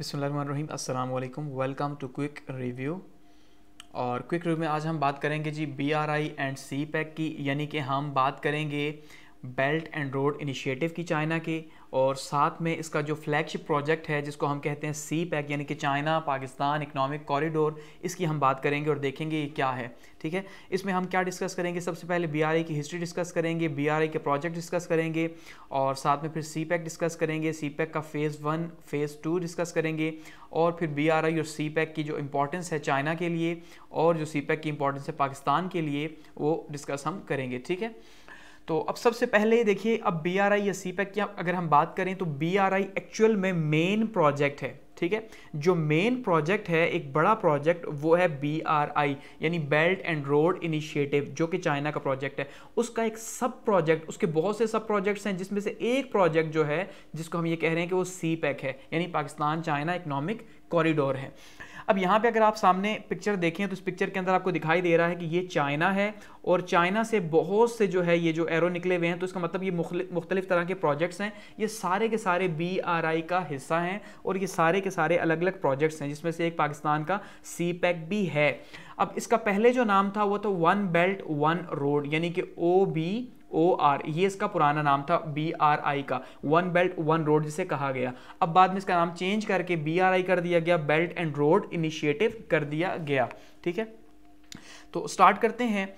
बिसमीम अल्लाम welcome to quick review और क्विक रिव्यू में आज हम बात करेंगे जी B R I and CPEC की यानी कि हम बात करेंगे बेल्ट एंड रोड इनिशिएटिव की चाइना के और साथ में इसका जो फ्लैगशिप प्रोजेक्ट है जिसको हम कहते हैं सी पैक यानी कि चाइना पाकिस्तान इकनॉमिक कॉरिडोर इसकी हम बात करेंगे और देखेंगे ये क्या है ठीक है इसमें हम क्या डिस्कस करेंगे सबसे पहले बी की हिस्ट्री डिस्कस करेंगे बी के प्रोजेक्ट डिस्कस करेंगे और साथ में फिर सी पैक डिस्कस करेंगे सी पैक का phase one phase two discuss करेंगे और फिर बी और सी पैक की जो इम्पोर्टेंस है चाइना के लिए और जो सी पैक की इम्पोर्टेंस है पाकिस्तान के लिए वो डिस्कस हम करेंगे ठीक है तो अब सबसे पहले देखिए अब बी आर आई या सी पैक की अगर हम बात करें तो बी आर आई एक्चुअल में मेन प्रोजेक्ट है ठीक है जो मेन प्रोजेक्ट है एक बड़ा प्रोजेक्ट वो है बी आर आई यानी बेल्ट एंड रोड इनिशिएटिव जो कि चाइना का प्रोजेक्ट है उसका एक सब प्रोजेक्ट उसके बहुत से सब प्रोजेक्ट्स हैं जिसमें से एक प्रोजेक्ट जो है जिसको हम ये कह रहे हैं कि वो सी पैक e है यानी पाकिस्तान चाइना इकनॉमिक कॉरिडोर है अब यहाँ पे अगर आप सामने पिक्चर देखें तो इस पिक्चर के अंदर आपको दिखाई दे रहा है कि ये चाइना है और चाइना से बहुत से जो है ये जो एरो निकले हुए हैं तो इसका मतलब ये मुख्तलिफ तरह के प्रोजेक्ट्स हैं ये सारे के सारे बी आर आई का हिस्सा हैं और ये सारे के सारे अलग अलग प्रोजेक्ट्स हैं जिसमें से एक पाकिस्तान का सी पैक e भी है अब इसका पहले जो नाम था वो तो वन बेल्ट वन रोड यानी कि ओ बी ओ आर ये इसका पुराना नाम था बी आर आई का वन बेल्ट वन रोड जिसे कहा गया अब बाद में इसका नाम चेंज करके बी आर आई कर दिया गया बेल्ट एंड रोड इनिशिएटिव कर दिया गया ठीक है तो स्टार्ट करते हैं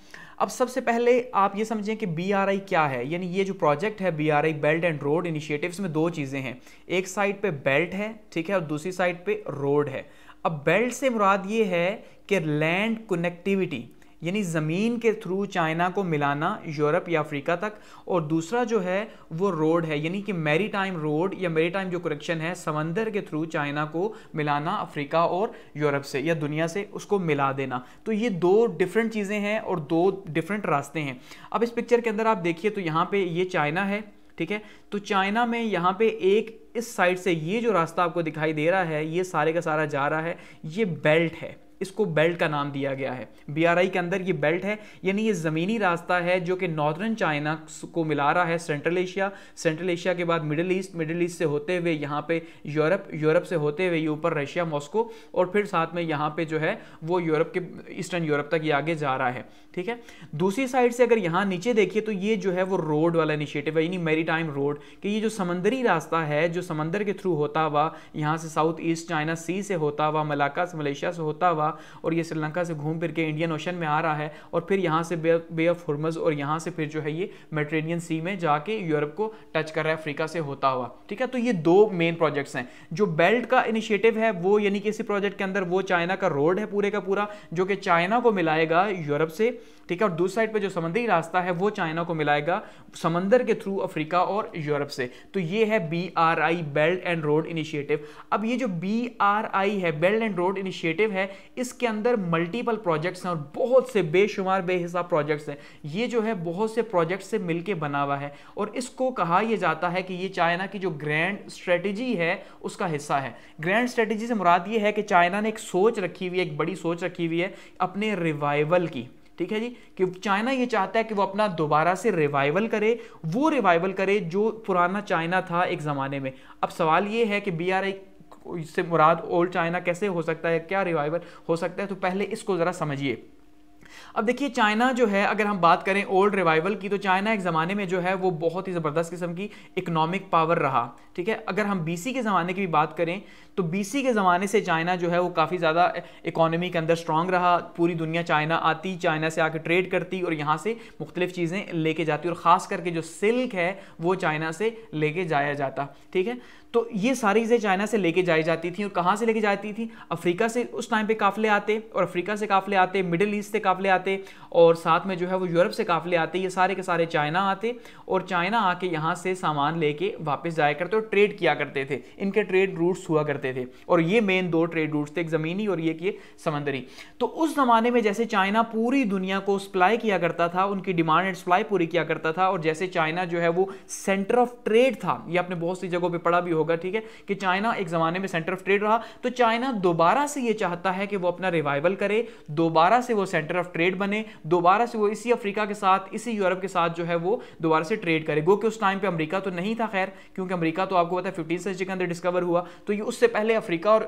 अब सबसे पहले आप ये समझें कि बी आर आई क्या है यानी ये जो प्रोजेक्ट है B R I belt and road initiative में दो चीज़ें हैं एक साइड पे बेल्ट है ठीक है और दूसरी साइड पे रोड है अब बेल्ट से मुराद ये है कि लैंड कनेक्टिविटी यानी ज़मीन के थ्रू चाइना को मिलाना यूरोप या अफ्रीका तक और दूसरा जो है वो रोड है यानी कि मेरी टाइम रोड या मेरी टाइम जो करेक्शन है समंदर के थ्रू चाइना को मिलाना अफ्रीका और यूरोप से या दुनिया से उसको मिला देना तो ये दो डिफरेंट चीज़ें हैं और दो डिफरेंट रास्ते हैं अब इस पिक्चर के अंदर आप देखिए तो यहाँ पे ये चाइना है ठीक है तो चाइना में यहाँ पे एक इस साइड से ये जो रास्ता आपको दिखाई दे रहा है ये सारे का सारा जा रहा है ये बेल्ट है इसको बेल्ट का नाम दिया गया है बी के अंदर ये बेल्ट है यानी ये ज़मीनी रास्ता है जो कि नॉर्दर्न चाइना को मिला रहा है सेंट्रल एशिया सेंट्रल एशिया के बाद मिडिल ईस्ट मिडिल ईस्ट से होते हुए यहाँ पे यूरोप यूरोप से होते हुए ये ऊपर रशिया मॉस्को और फिर साथ में यहाँ पे जो है वो यूरोप के ईस्टर्न यूरोप तक ये आगे जा रहा है ठीक है दूसरी साइड से अगर यहाँ नीचे देखिए तो ये जो है वो रोड वाला इनिशिएटिव है यानी मेरी टाइम रोड कि ये जो समंदरी रास्ता है जो समंदर के थ्रू होता हुआ यहाँ से साउथ ईस्ट चाइना सी से होता हुआ मलाका से मलेशिया से होता हुआ था और ये श्रीलंका से घूम फिर के इंडियन ओशन में आ रहा है और फिर यहाँ से बे ऑफ हुरमज और यहाँ से फिर जो है ये मेट्रेनियन सी में जाके यूरोप को टच कर रहा है अफ्रीका से होता हुआ ठीक है तो ये दो मेन प्रोजेक्ट्स हैं जो बेल्ट का इनिशिएटिव है वो यानी कि इसी प्रोजेक्ट के अंदर वो चाइना का रोड है पूरे का पूरा जो कि चाइना को मिलाएगा यूरोप से ठीक है और दूसरी साइड पे जो समुद्री रास्ता है वो चाइना को मिलाएगा समंदर के थ्रू अफ्रीका और यूरोप से तो ये है B R I belt and road initiative अब ये जो बी आर आई है बेल्ट एंड रोड इनिशिएटिव है इसके अंदर मल्टीपल प्रोजेक्ट्स हैं और बहुत से बेशुमार बेहिसाब प्रोजेक्ट्स हैं ये जो है बहुत से प्रोजेक्ट से के बना हुआ है और इसको कहा यह जाता है कि ये चाइना की जो ग्रैंड स्ट्रेटेजी है उसका हिस्सा है ग्रैंड स्ट्रेटजी से मुराद ये है कि चाइना ने एक सोच रखी हुई है एक बड़ी सोच रखी हुई है अपने रिवाइवल की ठीक है जी कि चाइना ये चाहता है कि वो अपना दोबारा से रिवाइवल करे वो रिवाइवल करे जो पुराना चाइना था एक ज़माने में अब सवाल ये है कि बी आर आई मुराद ओल्ड चाइना कैसे हो सकता है क्या रिवाइवल हो सकता है तो पहले इसको ज़रा समझिए अब देखिए चाइना जो है अगर हम बात करें ओल्ड रिवाइवल की तो चाइना एक ज़माने में जो है वो बहुत ही ज़बरदस्त किस्म की इकोनॉमिक पावर रहा ठीक है अगर हम बीसी के ज़माने की भी बात करें तो बीसी के ज़माने से चाइना जो है वो काफ़ी ज़्यादा इकोनॉमी के अंदर स्ट्रांग रहा पूरी दुनिया चाइना आती चाइना से आके ट्रेड करती और यहाँ से मुख्तलिफ चीज़ें लेके जाती और ख़ास करके जो सिल्क है वो चाइना से लेके जाया जाता ठीक है तो ये सारी चीज़ें चाइना से लेके जाई जाती थी और कहाँ से लेके जाती थी अफ्रीका से उस टाइम पे काफले आते और अफ्रीका से काफले आते मिडिल ईस्ट से काफले आते और साथ में जो है वो यूरोप से काफ़िले आते ये सारे के सारे चाइना आते और चाइना आके यहाँ से सामान लेके वापस जाया करते और ट्रेड किया करते थे इनके ट्रेड रूट्स हुआ करते थे और ये मेन दो ट्रेड रूट्स थे एक ज़मीनी और ये कि समंदरी तो उस ज़माने में जैसे चाइना पूरी दुनिया को सप्लाई किया करता था उनकी डिमांड एंड सप्लाई पूरी किया करता था और जैसे चाइना जो है वो सेंटर ऑफ ट्रेड था ये आपने बहुत सी जगहों पर पढ़ा भी होगा ठीक है कि चाइना एक ज़माने में सेंटर ऑफ ट्रेड रहा तो चाइना दोबारा से ये चाहता है कि वो अपना रिवाइवल करे दोबारा से वो सेंटर ऑफ ट्रेड बने दोबारा से वो इसी अफ्रीका के साथ इसी यूरोप के साथ जो है वो दोबारा से ट्रेड करे गो कि उस टाइम पर अमरीका तो नहीं था खैर क्योंकि अमरीका तो आपको पता है फिफ्टीन सेंचुरी के अंदर डिस्कवर हुआ तो ये उससे पहले अफ्रीका और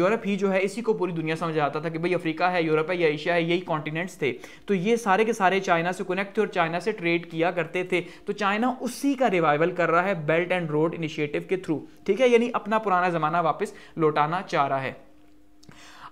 यूरोप ही जो है इसी को पूरी दुनिया समझ आता था कि भाई अफ्रीका है यूरोप है या एशिया है यही कॉन्टिनेंट्स थे तो ये सारे के सारे चाइना से कनेक्ट थे और चाइना से ट्रेड किया करते थे तो चाइना उसी का रिवाइवल कर रहा है बेल्ट एंड रोड इनिशिएटिव के थ्रू ठीक है यानी अपना पुराना ज़माना वापस लौटाना चाह रहा है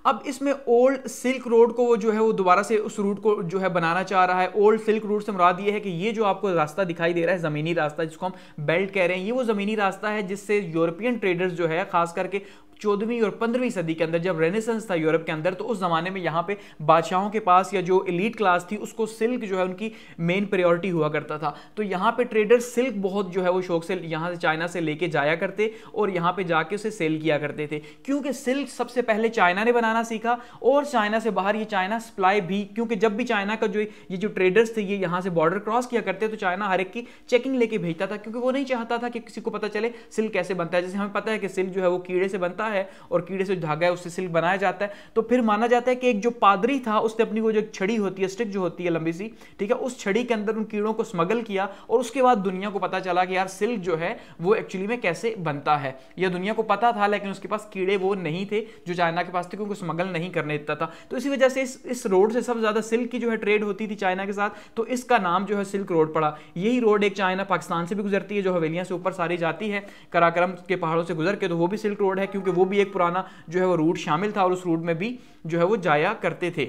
अब इसमें ओल्ड सिल्क रोड को वो जो है वो दोबारा से उस रूट को जो है बनाना चाह रहा है ओल्ड सिल्क रूट से मुराद ये है कि ये जो आपको रास्ता दिखाई दे रहा है ज़मीनी रास्ता जिसको हम बेल्ट कह रहे हैं ये वो ज़मीनी रास्ता है जिससे यूरोपियन ट्रेडर्स जो है खास करके चौदहवीं और पंद्रहवीं सदी के अंदर जब रेनेसेंस था यूरोप के अंदर तो उस जमाने में यहाँ पे बादशाहों के पास या जो इलीट क्लास थी उसको सिल्क जो है उनकी मेन प्रायोरिटी हुआ करता था तो यहाँ पे ट्रेडर सिल्क बहुत जो है वो शौक से यहाँ से चाइना से लेके जाया करते और यहाँ पे जाके उसे सेल किया करते थे क्योंकि सिल्क सबसे पहले चाइना ने बनाना सीखा और चाइना से बाहर ये चाइना सप्लाई भी क्योंकि जब भी चाइना का जो ये जो ट्रेडर्स थे ये यहाँ से बॉर्डर क्रॉस किया करते तो चाइना हर एक की चेकिंग लेके भेजता था क्योंकि वो नहीं चाहता था कि किसी को पता चले सिल्क कैसे बनता है जैसे हमें पता है कि सिल्क जो है वो कीड़े से बनता है है और कीड़े से धागा है उससे सिल्क बनाया जाता है तो फिर माना जाता है कि एक जो पादरी था उसने अपनी वो जो छड़ी होती है स्टिक जो होती है लंबी सी ठीक है उस छड़ी के अंदर उन कीड़ों को स्मगल किया और उसके बाद दुनिया को पता चला कि यार सिल्क जो है वो एक्चुअली में कैसे बनता है यह दुनिया को पता था लेकिन उसके पास कीड़े वो नहीं थे जो चाइना के पास थे क्योंकि स्मगल नहीं करने देता था तो इसी वजह से इस इस रोड से सबसे ज़्यादा सिल्क की जो है ट्रेड होती थी चाइना के साथ तो इसका नाम जो है सिल्क रोड पड़ा यही रोड एक चाइना पाकिस्तान से भी गुजरती है जो हवेलियां से ऊपर सारी जाती है कराक्रम के पहाड़ों से गुजर के तो वो भी सिल्क रोड है क्योंकि वो भी एक पुराना जो है वो रूट शामिल था और उस रूट में भी जो है वो जाया करते थे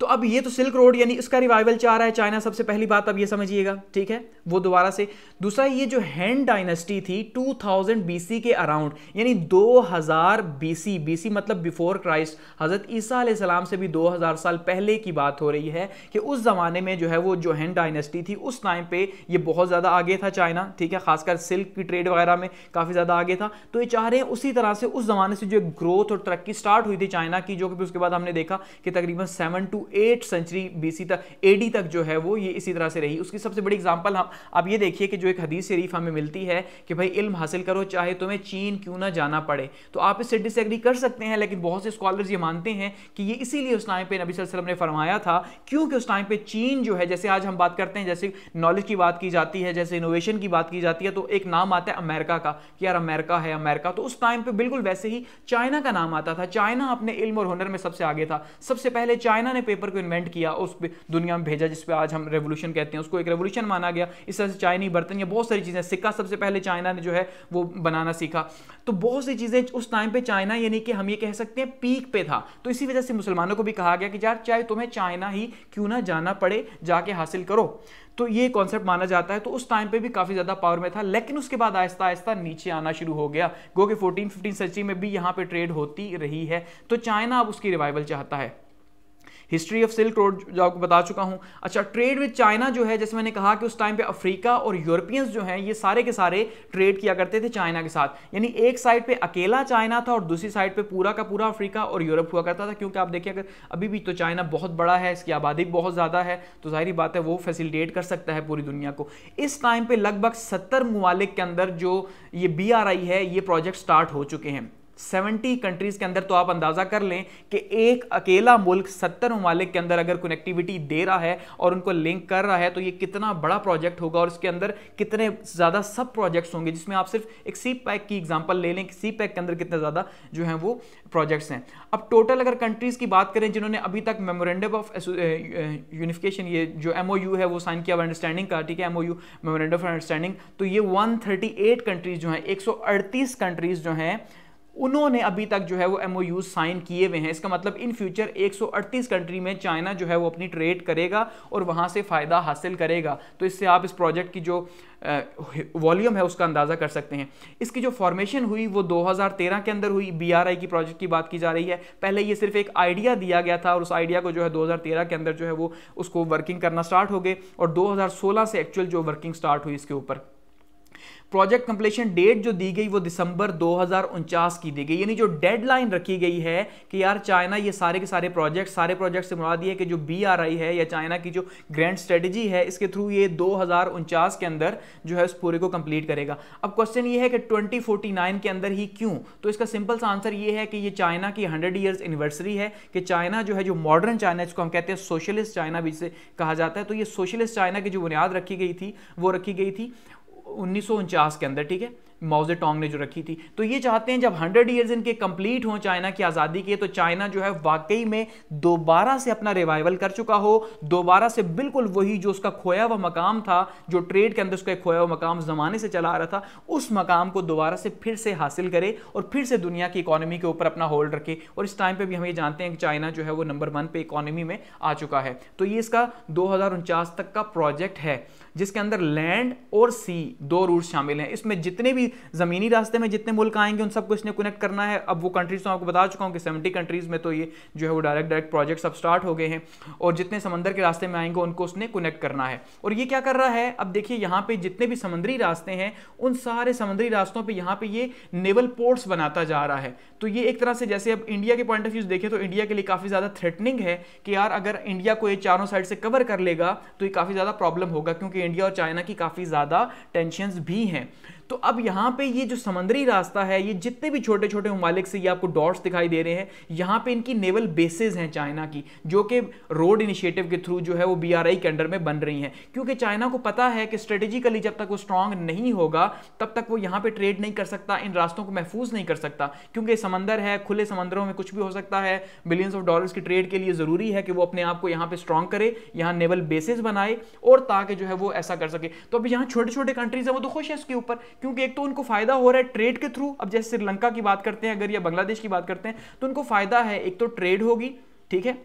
तो अब ये तो सिल्क रोड यानी इसका रिवाइवल चाह रहा है चाइना सबसे पहली बात अब ये समझिएगा ठीक है वो दोबारा से दूसरा ये जो हैं डायनेस्टी थी 2000 बीसी के अराउंड यानी 2000 बीसी बीसी मतलब बिफोर क्राइस्ट हज़रत ईसा सलाम से भी 2000 साल पहले की बात हो रही है कि उस ज़माने में जो है वो जो हैं डायनेस्टी थी उस टाइम पे ये बहुत ज़्यादा आगे था चाइना ठीक है खासकर सिल्क की ट्रेड वगैरह में काफ़ी ज़्यादा आगे था तो ये चाह रहे हैं उसी तरह से उस ज़माने से जो ग्रोथ और तरक्की स्टार्ट हुई थी चाइना की जो कि उसके बाद हमने देखा कि तकरीबन seven two two eight century BC तक एडी तक जो है वो ये इसी तरह से रही उसकी सबसे बड़ी एग्जांपल हम आप ये देखिए कि जो एक हदीस शरीफ हमें मिलती है कि भाई इल्म हासिल करो चाहे तुम्हें चीन क्यों ना जाना पड़े तो आप इससे डिसएग्री कर सकते हैं लेकिन बहुत से स्कॉलर्स ये मानते हैं कि ये इसीलिए उस टाइम पर नबी वसल्लम ने फरमाया था क्योंकि उस टाइम पर चीन जो है जैसे आज हम बात करते हैं जैसे नॉलेज की बात की जाती है जैसे इनोवेशन की बात की जाती है तो एक नाम आता है अमेरिका का कि यार अमेरिका है अमेरिका तो उस टाइम पर बिल्कुल वैसे ही चाइना का नाम आता था चाइना अपने इल्म और हुनर में सबसे आगे था सबसे पहले चाइना ने पेपर को इन्वेंट किया उस दुनिया में भेजा जिसपे आज हम रेवोल्यूशन कहते हैं उसको एक रेवोल्यूशन माना गया इस तरह से चाइनी बर्तन या बहुत सारी चीज़ें सिक्का सबसे पहले चाइना ने जो है वो बनाना सीखा तो बहुत सी चीज़ें उस टाइम पर चाइना यानी कि हम ये कह सकते हैं पीक पे था तो इसी वजह से मुसलमानों को भी कहा गया कि यार चाहे तुम्हें चाइना ही क्यों ना जाना पड़े जाके हासिल करो तो ये कॉन्सेप्ट माना जाता है तो उस टाइम पे भी काफ़ी ज़्यादा पावर में था लेकिन उसके बाद आहिस्ता आहिस्ता नीचे आना शुरू हो गया गो के फोर्टीन फिफ्टीन सेंचुरी में भी यहाँ पे ट्रेड होती रही है तो चाइना अब उसकी रिवाइवल चाहता है हिस्ट्री ऑफ सिल्क रोड जो आपको बता चुका हूँ अच्छा ट्रेड विद चाइना जो है जैसे मैंने कहा कि उस टाइम पे अफ्रीका और यूरोपियंस जो हैं ये सारे के सारे ट्रेड किया करते थे चाइना के साथ यानी एक साइड पे अकेला चाइना था और दूसरी साइड पे पूरा का पूरा अफ्रीका और यूरोप हुआ करता था क्योंकि आप देखिए अगर अभी भी तो चाइना बहुत बड़ा है इसकी आबादी बहुत ज़्यादा है तो जाहिर बात है वो फैसिलिटेट कर सकता है पूरी दुनिया को इस टाइम पर लगभग सत्तर ममालिक के अंदर जो ये बी है ये प्रोजेक्ट स्टार्ट हो चुके हैं 70 कंट्रीज के अंदर तो आप अंदाजा कर लें कि एक अकेला मुल्क 70 ममालिक के अंदर अगर कनेक्टिविटी दे रहा है और उनको लिंक कर रहा है तो ये कितना बड़ा प्रोजेक्ट होगा और इसके अंदर कितने ज़्यादा सब प्रोजेक्ट्स होंगे जिसमें आप सिर्फ एक सी पैक की एग्जाम्पल ले लें कि सी पैक के अंदर कितने ज़्यादा जो है वो प्रोजेक्ट्स हैं अब टोटल अगर कंट्रीज़ की बात करें जिन्होंने अभी तक मेमोरेंडम ऑफ यूनिफिकेशन ये जो एम है वो साइन किया अंडरस्टैंडिंग का ठीक है M O U memorandum of understanding तो ये एट कंट्रीज जो हैं अड़तीस कंट्रीज जो हैं उन्होंने अभी तक जो है वो एम साइन किए हुए हैं इसका मतलब इन फ्यूचर 138 कंट्री में चाइना जो है वो अपनी ट्रेड करेगा और वहाँ से फ़ायदा हासिल करेगा तो इससे आप इस प्रोजेक्ट की जो वॉल्यूम है उसका अंदाज़ा कर सकते हैं इसकी जो फॉर्मेशन हुई वो 2013 के अंदर हुई बी की प्रोजेक्ट की बात की जा रही है पहले ये सिर्फ एक आइडिया दिया गया था और उस आइडिया को जो है दो के अंदर जो है वो उसको वर्किंग करना स्टार्ट हो गए और दो से एक्चुअल जो वर्किंग स्टार्ट हुई इसके ऊपर प्रोजेक्ट कंप्लीशन डेट जो दी गई वो दिसंबर दो की दी गई यानी जो डेडलाइन रखी गई है कि यार चाइना ये सारे के सारे प्रोजेक्ट सारे प्रोजेक्ट से मुरा दिए कि जो बी आर आई है या चाइना की जो ग्रैंड स्ट्रेटजी है इसके थ्रू ये दो के अंदर जो है उस पूरे को कंप्लीट करेगा अब क्वेश्चन ये है कि 2049 के अंदर ही क्यों तो इसका सिंपल सा आंसर ये है कि ये चाइना की 100 ईयर्स एनिवर्सरी है कि चाइना जो है जो मॉडर्न चाइना इसको हम कहते हैं सोशलिस्ट चाइना भी से कहा जाता है तो ये सोशलिस्ट चाइना की जो बुनियाद रखी गई थी वो रखी गई थी उन्नीस के अंदर ठीक है माउजे टोंग ने जो रखी थी तो ये चाहते हैं जब 100 इयर्स इनके कंप्लीट हों चाइना की आज़ादी के तो चाइना जो है वाकई में दोबारा से अपना रिवाइवल कर चुका हो दोबारा से बिल्कुल वही जो उसका खोया हुआ मकाम था जो ट्रेड के अंदर उसका खोया हुआ मकाम ज़माने से चला आ रहा था उस मकाम को दोबारा से फिर से हासिल करे और फिर से दुनिया की इकोनॉमी के ऊपर अपना होल्ड रखे और इस टाइम पर भी हम ये जानते हैं कि चाइना जो है वो नंबर वन पे इकोनॉमी में आ चुका है तो ये इसका दो तक का प्रोजेक्ट है जिसके अंदर लैंड और सी दो रूट शामिल हैं इसमें जितने भी ज़मीनी रास्ते में जितने मुल्क आएंगे उन सबको इसने कनेक्ट करना है अब वो कंट्रीज़ तो आपको बता चुका हूँ कि सेवेंटी कंट्रीज़ में तो ये जो है वो डायरेक्ट डायरेक्ट प्रोजेक्ट्स अब स्टार्ट हो गए हैं और जितने समंदर के रास्ते में आएंगे उनको उसने कनेक्ट करना है और ये क्या कर रहा है अब देखिए यहाँ पर जितने भी समुद्री रास्ते हैं उन सारे समुद्री रास्तों पर यहाँ पर ये नेवल पोर्ट्स बनाता जा रहा है तो ये एक तरह से जैसे अब इंडिया के पॉइंट ऑफ व्यू देखें तो इंडिया के लिए काफ़ी ज़्यादा थ्रेटनिंग है कि यार अगर इंडिया को ये चारों साइड से कवर कर लेगा तो ये काफ़ी ज़्यादा प्रॉब्लम होगा क्योंकि इंडिया और चाइना की काफ़ी ज़्यादा टेंशन भी हैं तो अब यहाँ पे ये जो समंदरी रास्ता है ये जितने भी छोटे छोटे ममालिक से ये आपको डॉट्स दिखाई दे रहे हैं यहाँ पे इनकी नेवल बेसिस हैं चाइना की जो कि रोड इनिशिएटिव के थ्रू जो है वो बीआरआई के अंडर में बन रही हैं क्योंकि चाइना को पता है कि स्ट्रेटेजिकली जब तक वो स्ट्रांग नहीं होगा तब तक वो यहाँ पर ट्रेड नहीं कर सकता इन रास्तों को महफूज नहीं कर सकता क्योंकि समंदर है खुले समंदरों में कुछ भी हो सकता है बिलियंस ऑफ डॉलर्स की ट्रेड के लिए ज़रूरी है कि वो अपने आप को यहाँ पर स्ट्रांग करे यहाँ नेवल बेसिस बनाए और ताकि जो है वो ऐसा कर सके तो अब यहाँ छोटे छोटे कंट्रीज हैं वो तो खुश है उसके ऊपर क्योंकि एक तो उनको फायदा हो रहा है ट्रेड के थ्रू अब जैसे श्रीलंका की बात करते हैं अगर या बांग्लादेश की बात करते हैं तो उनको फायदा है एक तो ट्रेड होगी ठीक है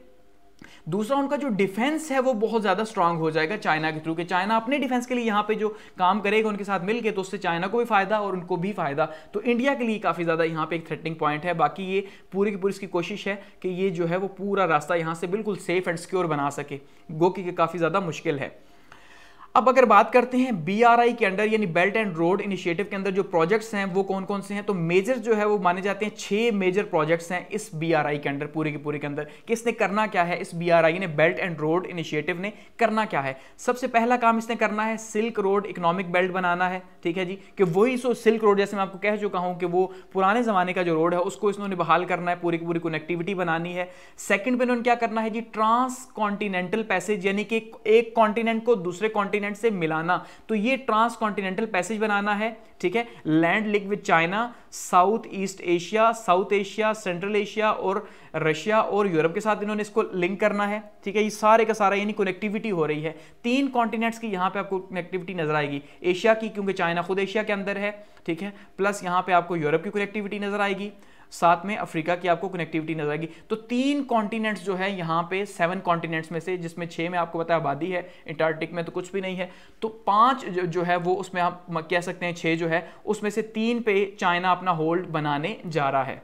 दूसरा उनका जो डिफेंस है वो बहुत ज्यादा स्ट्रांग हो जाएगा चाइना के थ्रू कि चाइना अपने डिफेंस के लिए यहाँ पे जो काम करेगा उनके साथ मिलके तो उससे चाइना को भी फायदा और उनको भी फायदा तो इंडिया के लिए काफी ज्यादा यहाँ पे एक थ्रेटनिंग पॉइंट है बाकी ये पूरी की पूरी इसकी कोशिश है कि ये जो है वो पूरा रास्ता यहाँ से बिल्कुल सेफ एंड सिक्योर बना सके गो कि काफी ज्यादा मुश्किल है अब अगर बात करते हैं बी के अंडर यानी बेल्ट एंड रोड इनिशिएटिव के अंदर जो प्रोजेक्ट्स हैं वो कौन कौन से हैं तो मेजर जो है वो माने जाते हैं छह मेजर प्रोजेक्ट्स हैं इस बी के अंदर पूरे के पूरे के अंदर किसने करना क्या है इस आर ने बेल्ट एंड रोड इनिशिएटिव ने करना क्या है सबसे पहला काम इसने करना है सिल्क रोड इकोनॉमिक बेल्ट बनाना है ठीक है जी कि वही सो सिल्क रोड जैसे मैं आपको कह चुका हूँ कि वो पुराने ज़माने का जो रोड है उसको इसने बहाल करना है पूरी की पूरी कनेक्टिविटी बनानी है सेकेंड पे इन्होंने क्या करना है जी ट्रांस कॉन्टिनेंटल पैसेज यानी कि एक कॉन्टिनेंट को दूसरे कॉन्टिनेंट कॉन्टिनेंट से मिलाना तो ये ट्रांस कॉन्टिनेंटल पैसेज बनाना है ठीक है land link with China south east Asia south Asia central Asia और रशिया और यूरोप के साथ इन्होंने इसको लिंक करना है ठीक है ये सारे का सारा यानी कनेक्टिविटी हो रही है तीन कॉन्टिनेंट्स की यहाँ पे आपको कनेक्टिविटी नजर आएगी एशिया की क्योंकि चाइना खुद एशिया के अंदर है ठीक है प्लस यहाँ पे आपको यूरोप की कनेक्टिविटी नजर आएगी साथ में अफ्रीका की आपको कनेक्टिविटी नजर आएगी तो तीन कॉन्टिनेंट्स जो है यहाँ पे सेवन कॉन्टिनेंट्स में से जिसमें छः में आपको बताया आबादी है इंटार्टिक में तो कुछ भी नहीं है तो पाँच जो, जो है वो उसमें आप कह सकते हैं छः जो है उसमें से तीन पे चाइना अपना होल्ड बनाने जा रहा है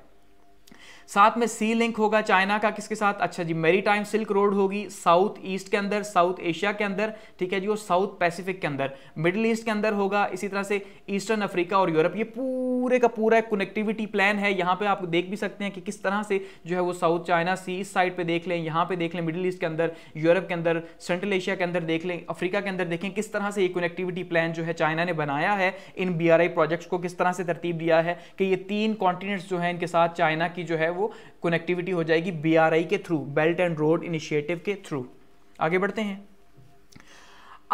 साथ में सी लिंक होगा चाइना का किसके साथ अच्छा जी मेरी टाइम सिल्क रोड होगी साउथ ईस्ट के अंदर साउथ एशिया के अंदर ठीक है जी और साउथ पैसिफिक के अंदर मिडिल ईस्ट के अंदर होगा इसी तरह से ईस्टर्न अफ्रीका और यूरोप ये पूरे का पूरा एक कनेक्टिविटी प्लान है यहाँ पे आप देख भी सकते हैं कि किस तरह से जो है वो साउथ चाइना सी इस साइड पर देख लें यहाँ पे देख लें मिडिल ईस्ट के अंदर यूरोप के अंदर सेंट्रल एशिया के अंदर देख लें अफ्रीका के अंदर देखें किस तरह से ये कनेक्टिविटी प्लान जो है चाइना ने बनाया है इन बी प्रोजेक्ट्स को किस तरह से तरतीब दिया है कि ये तीन कॉन्टिनेंट्स जो है इनके साथ चाइना की जो है है वो कनेक्टिविटी हो जाएगी बी के through belt and road initiative के थ्रू आगे बढ़ते हैं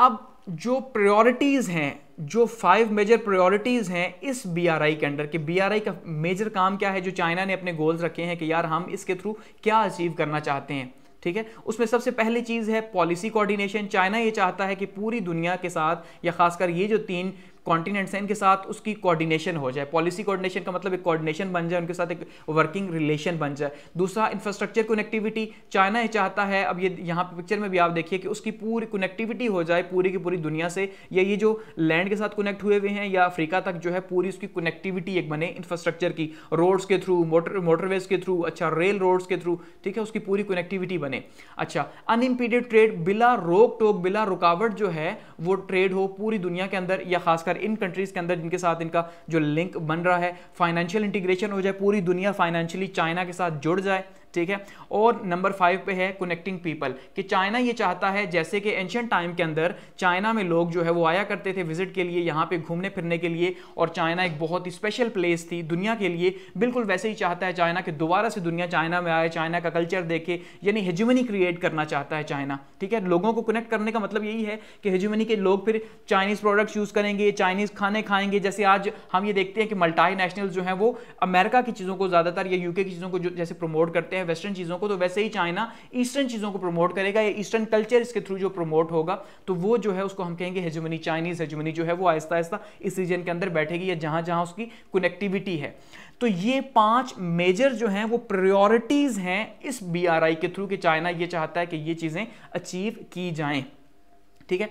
अब जो प्रायोरिटीज़ हैं जो फाइव मेजर प्रायोरिटीज़ हैं इस बीआरआई के अंडर कि बीआरआई का मेजर काम क्या है जो चाइना ने अपने गोल्स रखे हैं कि यार हम इसके थ्रू क्या अचीव करना चाहते हैं ठीक है उसमें सबसे पहली चीज़ है पॉलिसी कोऑर्डिनेशन चाइना ये चाहता है कि पूरी दुनिया के साथ या खासकर ये जो तीन कॉन्टिनेंट्स हैं इनके साथ उसकी कोऑर्डिनेशन हो जाए पॉलिसी कोऑर्डिनेशन का मतलब एक कोऑर्डिनेशन बन जाए उनके साथ एक वर्किंग रिलेशन बन जाए दूसरा इंफ्रास्ट्रक्चर कनेक्टिविटी चाइना ये चाहता है अब ये यहाँ पे पिक्चर में भी आप देखिए कि उसकी पूरी कनेक्टिविटी हो जाए पूरी की पूरी दुनिया से या ये जो लैंड के साथ कनेक्ट हुए हुए हैं या अफ्रीका तक जो है पूरी उसकी कनेक्टिविटी एक बने इंफ्रास्ट्रक्चर की रोड्स के थ्रू मोटर मोटरवेज के थ्रू अच्छा रेल रोड्स के थ्रू ठीक है उसकी पूरी कनेक्टिविटी बने अच्छा अनइम्पीडेड ट्रेड बिला रोक टोक बिला रुकावट जो है वो ट्रेड हो पूरी दुनिया के अंदर या खासकर इन कंट्रीज के अंदर जिनके साथ इनका जो लिंक बन रहा है फाइनेंशियल इंटीग्रेशन हो जाए पूरी दुनिया फाइनेंशियली चाइना के साथ जुड़ जाए ठीक है और नंबर फाइव पे है कनेक्टिंग पीपल कि चाइना ये चाहता है जैसे कि एंशंट टाइम के अंदर चाइना में लोग जो है वो आया करते थे विजिट के लिए यहाँ पे घूमने फिरने के लिए और चाइना एक बहुत ही स्पेशल प्लेस थी दुनिया के लिए बिल्कुल वैसे ही चाहता है चाइना कि दोबारा से दुनिया चाइना में आए चाइना का कल्चर देखे यानी हेजुमनी क्रिएट करना चाहता है चाइना ठीक है लोगों को कनेक्ट करने का मतलब यही है कि हेजुमनी के लोग फिर चाइनीज़ प्रोडक्ट्स यूज़ करेंगे चाइनीज़ खाने खाएंगे जैसे आज हम ये देखते हैं कि मल्टाई जो हैं वो अमेरिका की चीज़ों को ज़्यादातर या यूके की चीज़ों को जैसे प्रमोट करते हैं हैं वेस्टर्न चीज़ों को तो वैसे ही चाइना ईस्टर्न चीज़ों को प्रमोट करेगा या ईस्टर्न कल्चर इसके थ्रू जो प्रमोट होगा तो वो जो है उसको हम कहेंगे हेजमनी चाइनीज़ हेजमनी जो है वो आहिस्ता आहिस्ता इस रीजन के अंदर बैठेगी या जहाँ जहाँ उसकी कनेक्टिविटी है तो ये पांच मेजर जो हैं वो प्रायोरिटीज़ हैं इस बीआरआई के थ्रू कि चाइना ये चाहता है कि ये चीज़ें अचीव की जाएं ठीक है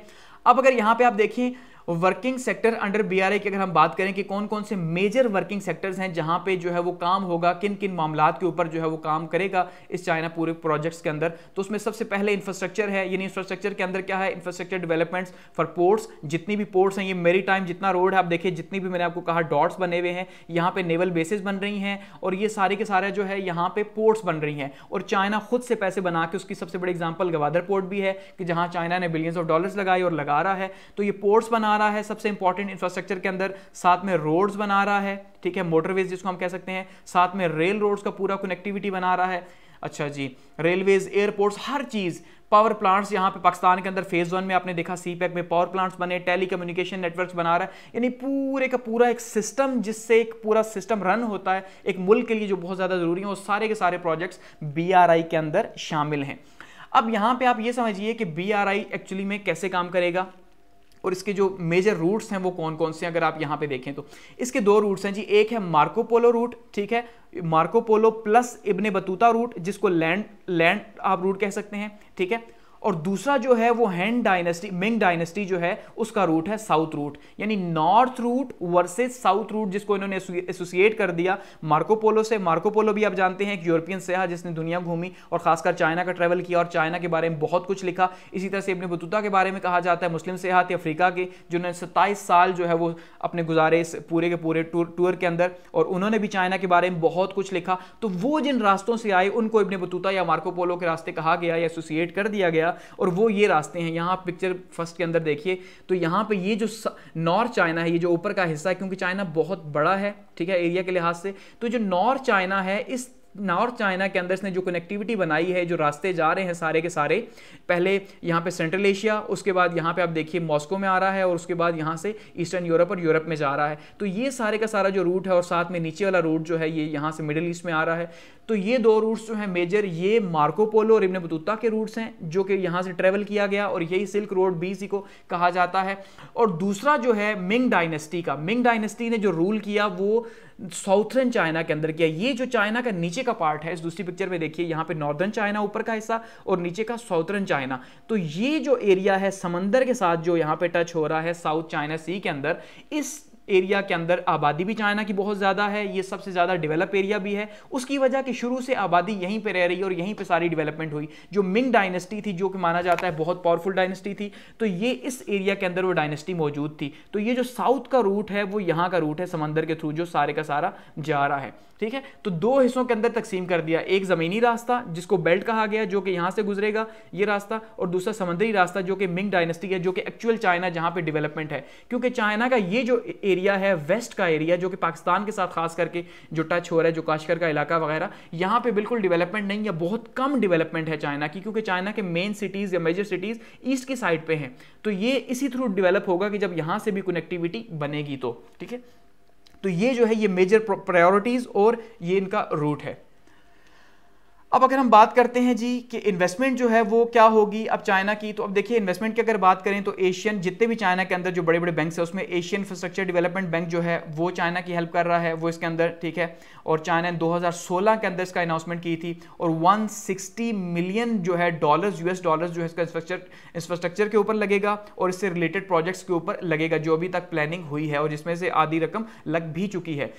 अब अगर यहां पे आप देखिए वर्किंग सेक्टर अंडर बीआरए की अगर हम बात करें कि कौन कौन से मेजर वर्किंग सेक्टर्स हैं जहां पे जो है वो काम होगा किन किन मामला के ऊपर जो है वो काम करेगा इस चाइना पूरे प्रोजेक्ट्स के अंदर तो उसमें सबसे पहले इंफ्रास्ट्रक्चर है यानी इंफ्रास्ट्रक्चर के अंदर क्या है इंफ्रास्ट्रक्चर डेवलपमेंट्स फॉर पोर्ट्स जितनी भी पोर्ट्स हैं ये मेरी टाइम जितना रोड है आप देखिए जितनी भी मैंने आपको कहा डॉट्स बने हुए हैं यहाँ पे नेवल बेसिस बन रही हैं और ये सारे के सारे जो है यहाँ पे पोर्ट्स बन रही हैं और चाइना खुद से पैसे बना के उसकी सबसे बड़ी एग्जाम्पल गवादर पोर्ट भी है कि जहाँ चाइना ने बिलियंस ऑफ डॉलर्स लगाए और लगा रहा है तो ये पोर्ट्स बना रहा है सबसे इंपॉर्टेंट इंफ्रास्ट्रक्चर के अंदर साथ में रोड्स बना रहा है ठीक है मोटरवेज जिसको हम कह सकते हैं साथ में रेल रोड्स का पूरा कनेक्टिविटी बना रहा है अच्छा जी रेलवेज एयरपोर्ट्स हर चीज़ पावर प्लांट्स यहाँ पे पाकिस्तान के अंदर फेज़ वन में आपने देखा सी e में पावर प्लांट्स बने टेली कम्युनिकेशन नेटवर्क बना रहा है यानी पूरे का पूरा एक सिस्टम जिससे एक पूरा सिस्टम रन होता है एक मुल्क के लिए जो बहुत ज़्यादा ज़रूरी है वो सारे के सारे प्रोजेक्ट्स बी के अंदर शामिल हैं अब यहाँ पे आप ये समझिए कि बी एक्चुअली में कैसे काम करेगा और इसके जो मेजर रूट्स हैं वो कौन कौन से अगर आप यहाँ पे देखें तो इसके दो रूट्स हैं जी एक है मार्कोपोलो रूट ठीक है Marco Polo plus Ibn Battuta route जिसको लैंड लैंड आप रूट कह सकते हैं ठीक है और दूसरा जो है वो हैंड डायनेस्टी मिंग डायनेस्टी जो है उसका रूट है साउथ रूट यानी north route versus south route जिसको इन्होंने एसोसिएट कर दिया मार्कोपोलो से मार्कोपोलो भी आप जानते हैं एक यूरोपियन सयाह जिसने दुनिया घूमी और खासकर चाइना का ट्रैवल किया और चाइना के बारे में बहुत कुछ लिखा इसी तरह से अपने बतूता के बारे में कहा जाता है मुस्लिम थे अफ्रीका के जिन्होंने सत्ताईस साल जो है वो अपने गुजारे इस पूरे के पूरे टूर टूर के अंदर और उन्होंने भी चाइना के बारे में बहुत कुछ लिखा तो वो जिन रास्तों से आए उनको इबन बतूता या मार्कोपोलो के रास्ते कहा गया या एसोसिएट कर दिया गया गया और वो ये रास्ते हैं यहाँ आप पिक्चर फर्स्ट के अंदर देखिए तो यहाँ पे ये जो नॉर्थ चाइना है ये जो ऊपर का हिस्सा है क्योंकि चाइना बहुत बड़ा है ठीक है एरिया के लिहाज से तो जो नॉर्थ चाइना है इस नॉर्थ चाइना के अंदर इसने जो कनेक्टिविटी बनाई है जो रास्ते जा रहे हैं सारे के सारे पहले यहाँ पे सेंट्रल एशिया उसके बाद यहाँ पे आप देखिए मॉस्को में आ रहा है और उसके बाद यहाँ से ईस्टर्न यूरोप और यूरोप में जा रहा है तो ये सारे का सारा जो रूट है और साथ में नीचे वाला रूट जो है ये यहाँ से मिडिल ईस्ट में आ रहा है तो ये दो रूट्स जो हैं मेजर ये मार्कोपोलो और इब्ने बतूता के रूट्स हैं जो कि यहाँ से ट्रेवल किया गया और यही सिल्क रोड बी सी को कहा जाता है और दूसरा जो है मिंग डायनेस्टी का मिंग डायनेस्टी ने जो रूल किया वो साउथर्न चाइना के अंदर किया ये जो चाइना का नीचे का पार्ट है इस दूसरी पिक्चर में देखिए यहाँ पे नॉर्दर्न चाइना ऊपर का हिस्सा और नीचे का साउथर्न चाइना तो ये जो एरिया है समंदर के साथ जो यहाँ पे टच हो रहा है साउथ चाइना सी के अंदर इस एरिया के अंदर आबादी भी चाइना की बहुत ज़्यादा है ये सबसे ज़्यादा डेवलप एरिया भी है उसकी वजह कि शुरू से आबादी यहीं पर रह रही और यहीं पर सारी डेवलपमेंट हुई जो मिंग डायनेस्टी थी जो कि माना जाता है बहुत पावरफुल डायनेस्टी थी तो ये इस एरिया के अंदर वो डायनेस्टी मौजूद थी तो ये जो साउथ का रूट है वो यहाँ का रूट है समंदर के थ्रू जो सारे का सारा जा रहा है ठीक है तो दो हिस्सों के अंदर तकसीम कर दिया एक ज़मीनी रास्ता जिसको बेल्ट कहा गया जो कि यहां से गुजरेगा ये रास्ता और दूसरा समुद्री रास्ता जो कि मिंग डायनेस्टी है जो कि एक्चुअल चाइना जहां पे डेवलपमेंट है क्योंकि चाइना का ये जो एरिया है वेस्ट का एरिया जो कि पाकिस्तान के साथ खास करके जो टच हो रहा है जो काशकर का इलाका वगैरह यहाँ पर बिल्कुल डिवेलपमेंट नहीं है बहुत कम डिवेलपमेंट है चाइना की क्योंकि चाइना के मेन सिटीज़ या मेजर सिटीज़ ईस्ट की साइड पर हैं तो ये इसी थ्रू डिवेलप होगा कि जब यहाँ से भी कनेक्टिविटी बनेगी तो ठीक है तो ये जो है ये मेजर प्रायोरिटीज़ और ये इनका रूट है अब अगर हम बात करते हैं जी कि इन्वेस्टमेंट जो है वो क्या होगी अब चाइना की तो अब देखिए इन्वेस्टमेंट की अगर बात करें तो एशियन जितने भी चाइना के अंदर जो बड़े बड़े बैंक है उसमें एशियन इंफ्रास्ट्रक्चर डेवलपमेंट बैंक जो है वो चाइना की हेल्प कर रहा है वो इसके अंदर ठीक है और चाइना ने दो के अंदर इसका अनाउंसमेंट की थी और वन मिलियन जो है डॉलर यूएस डॉलर जो है इसका इंफ्रास्ट्रक्चर इंफ्रास्ट्रक्चर के ऊपर लगेगा और इससे रिलेटेड प्रोजेक्ट्स के ऊपर लगेगा जो अभी तक प्लानिंग हुई है और जिसमें से आधी रकम लग भी चुकी है